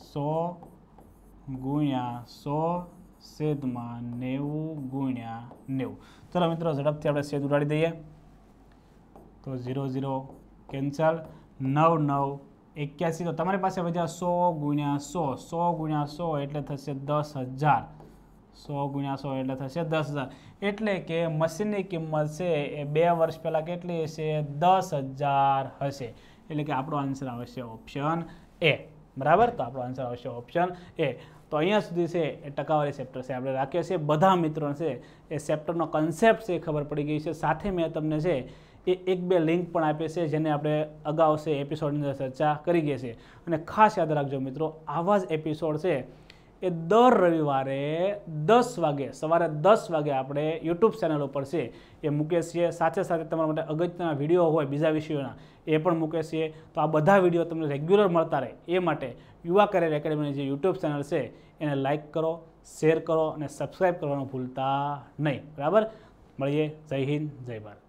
સો ગુણ્યા સો સેદમાં નેવું ગુણ્યા નેવું ચલો મિત્રો ઝડપથી આપણે સેદ ઉડાડી દઈએ તો ઝીરો ઝીરો કેન્સલ નવ નવ એક્યાસી તો તમારી પાસે બધા સો ગુણ્યા સો સો ગુણ્યા સો એટલે થશે દસ હજાર સો ગુણ્યા સો એટલે થશે દસ હજાર એટલે કે મશીનની કિંમત છે એ બે વર્ષ પહેલાં કેટલી હશે દસ હજાર હશે એટલે કે આપણો આન્સર આવશે ઓપ્શન એ બરાબર તો આપણો આન્સર આવશે ઓપ્શન એ તો અહીંયા સુધી છે એ ટકાવારી ચેપ્ટર છે આપણે રાખ્યો છે બધા મિત્રો છે એ ચેપ્ટરનો કન્સેપ્ટ છે ખબર પડી ગઈ છે સાથે મેં તમને છે એ એક બે લિંક પણ આપે છે જેને આપણે અગાઉ છે એપિસોડની અંદર ચર્ચા કરી ગઈ છે અને ખાસ યાદ રાખજો મિત્રો આવા જ એપિસોડ છે એ દર રવિવારે દસ વાગે સવારે દસ વાગે આપણે યુટ્યુબ ચેનલ ઉપર છે એ મૂકીએ છીએ સાથે સાથે તમારા માટે અગત્યના વિડીયો હોય બીજા વિષયોના એ પણ મૂકે છે તો આ બધા વિડીયો તમને રેગ્યુલર મળતા રહે એ માટે યુવા કરિયર એકેડમીની જે યુટ્યુબ ચેનલ છે એને લાઇક કરો શેર કરો અને સબસ્ક્રાઈબ કરવાનું ભૂલતા નહીં બરાબર મળીએ જય હિન્દ જય ભારત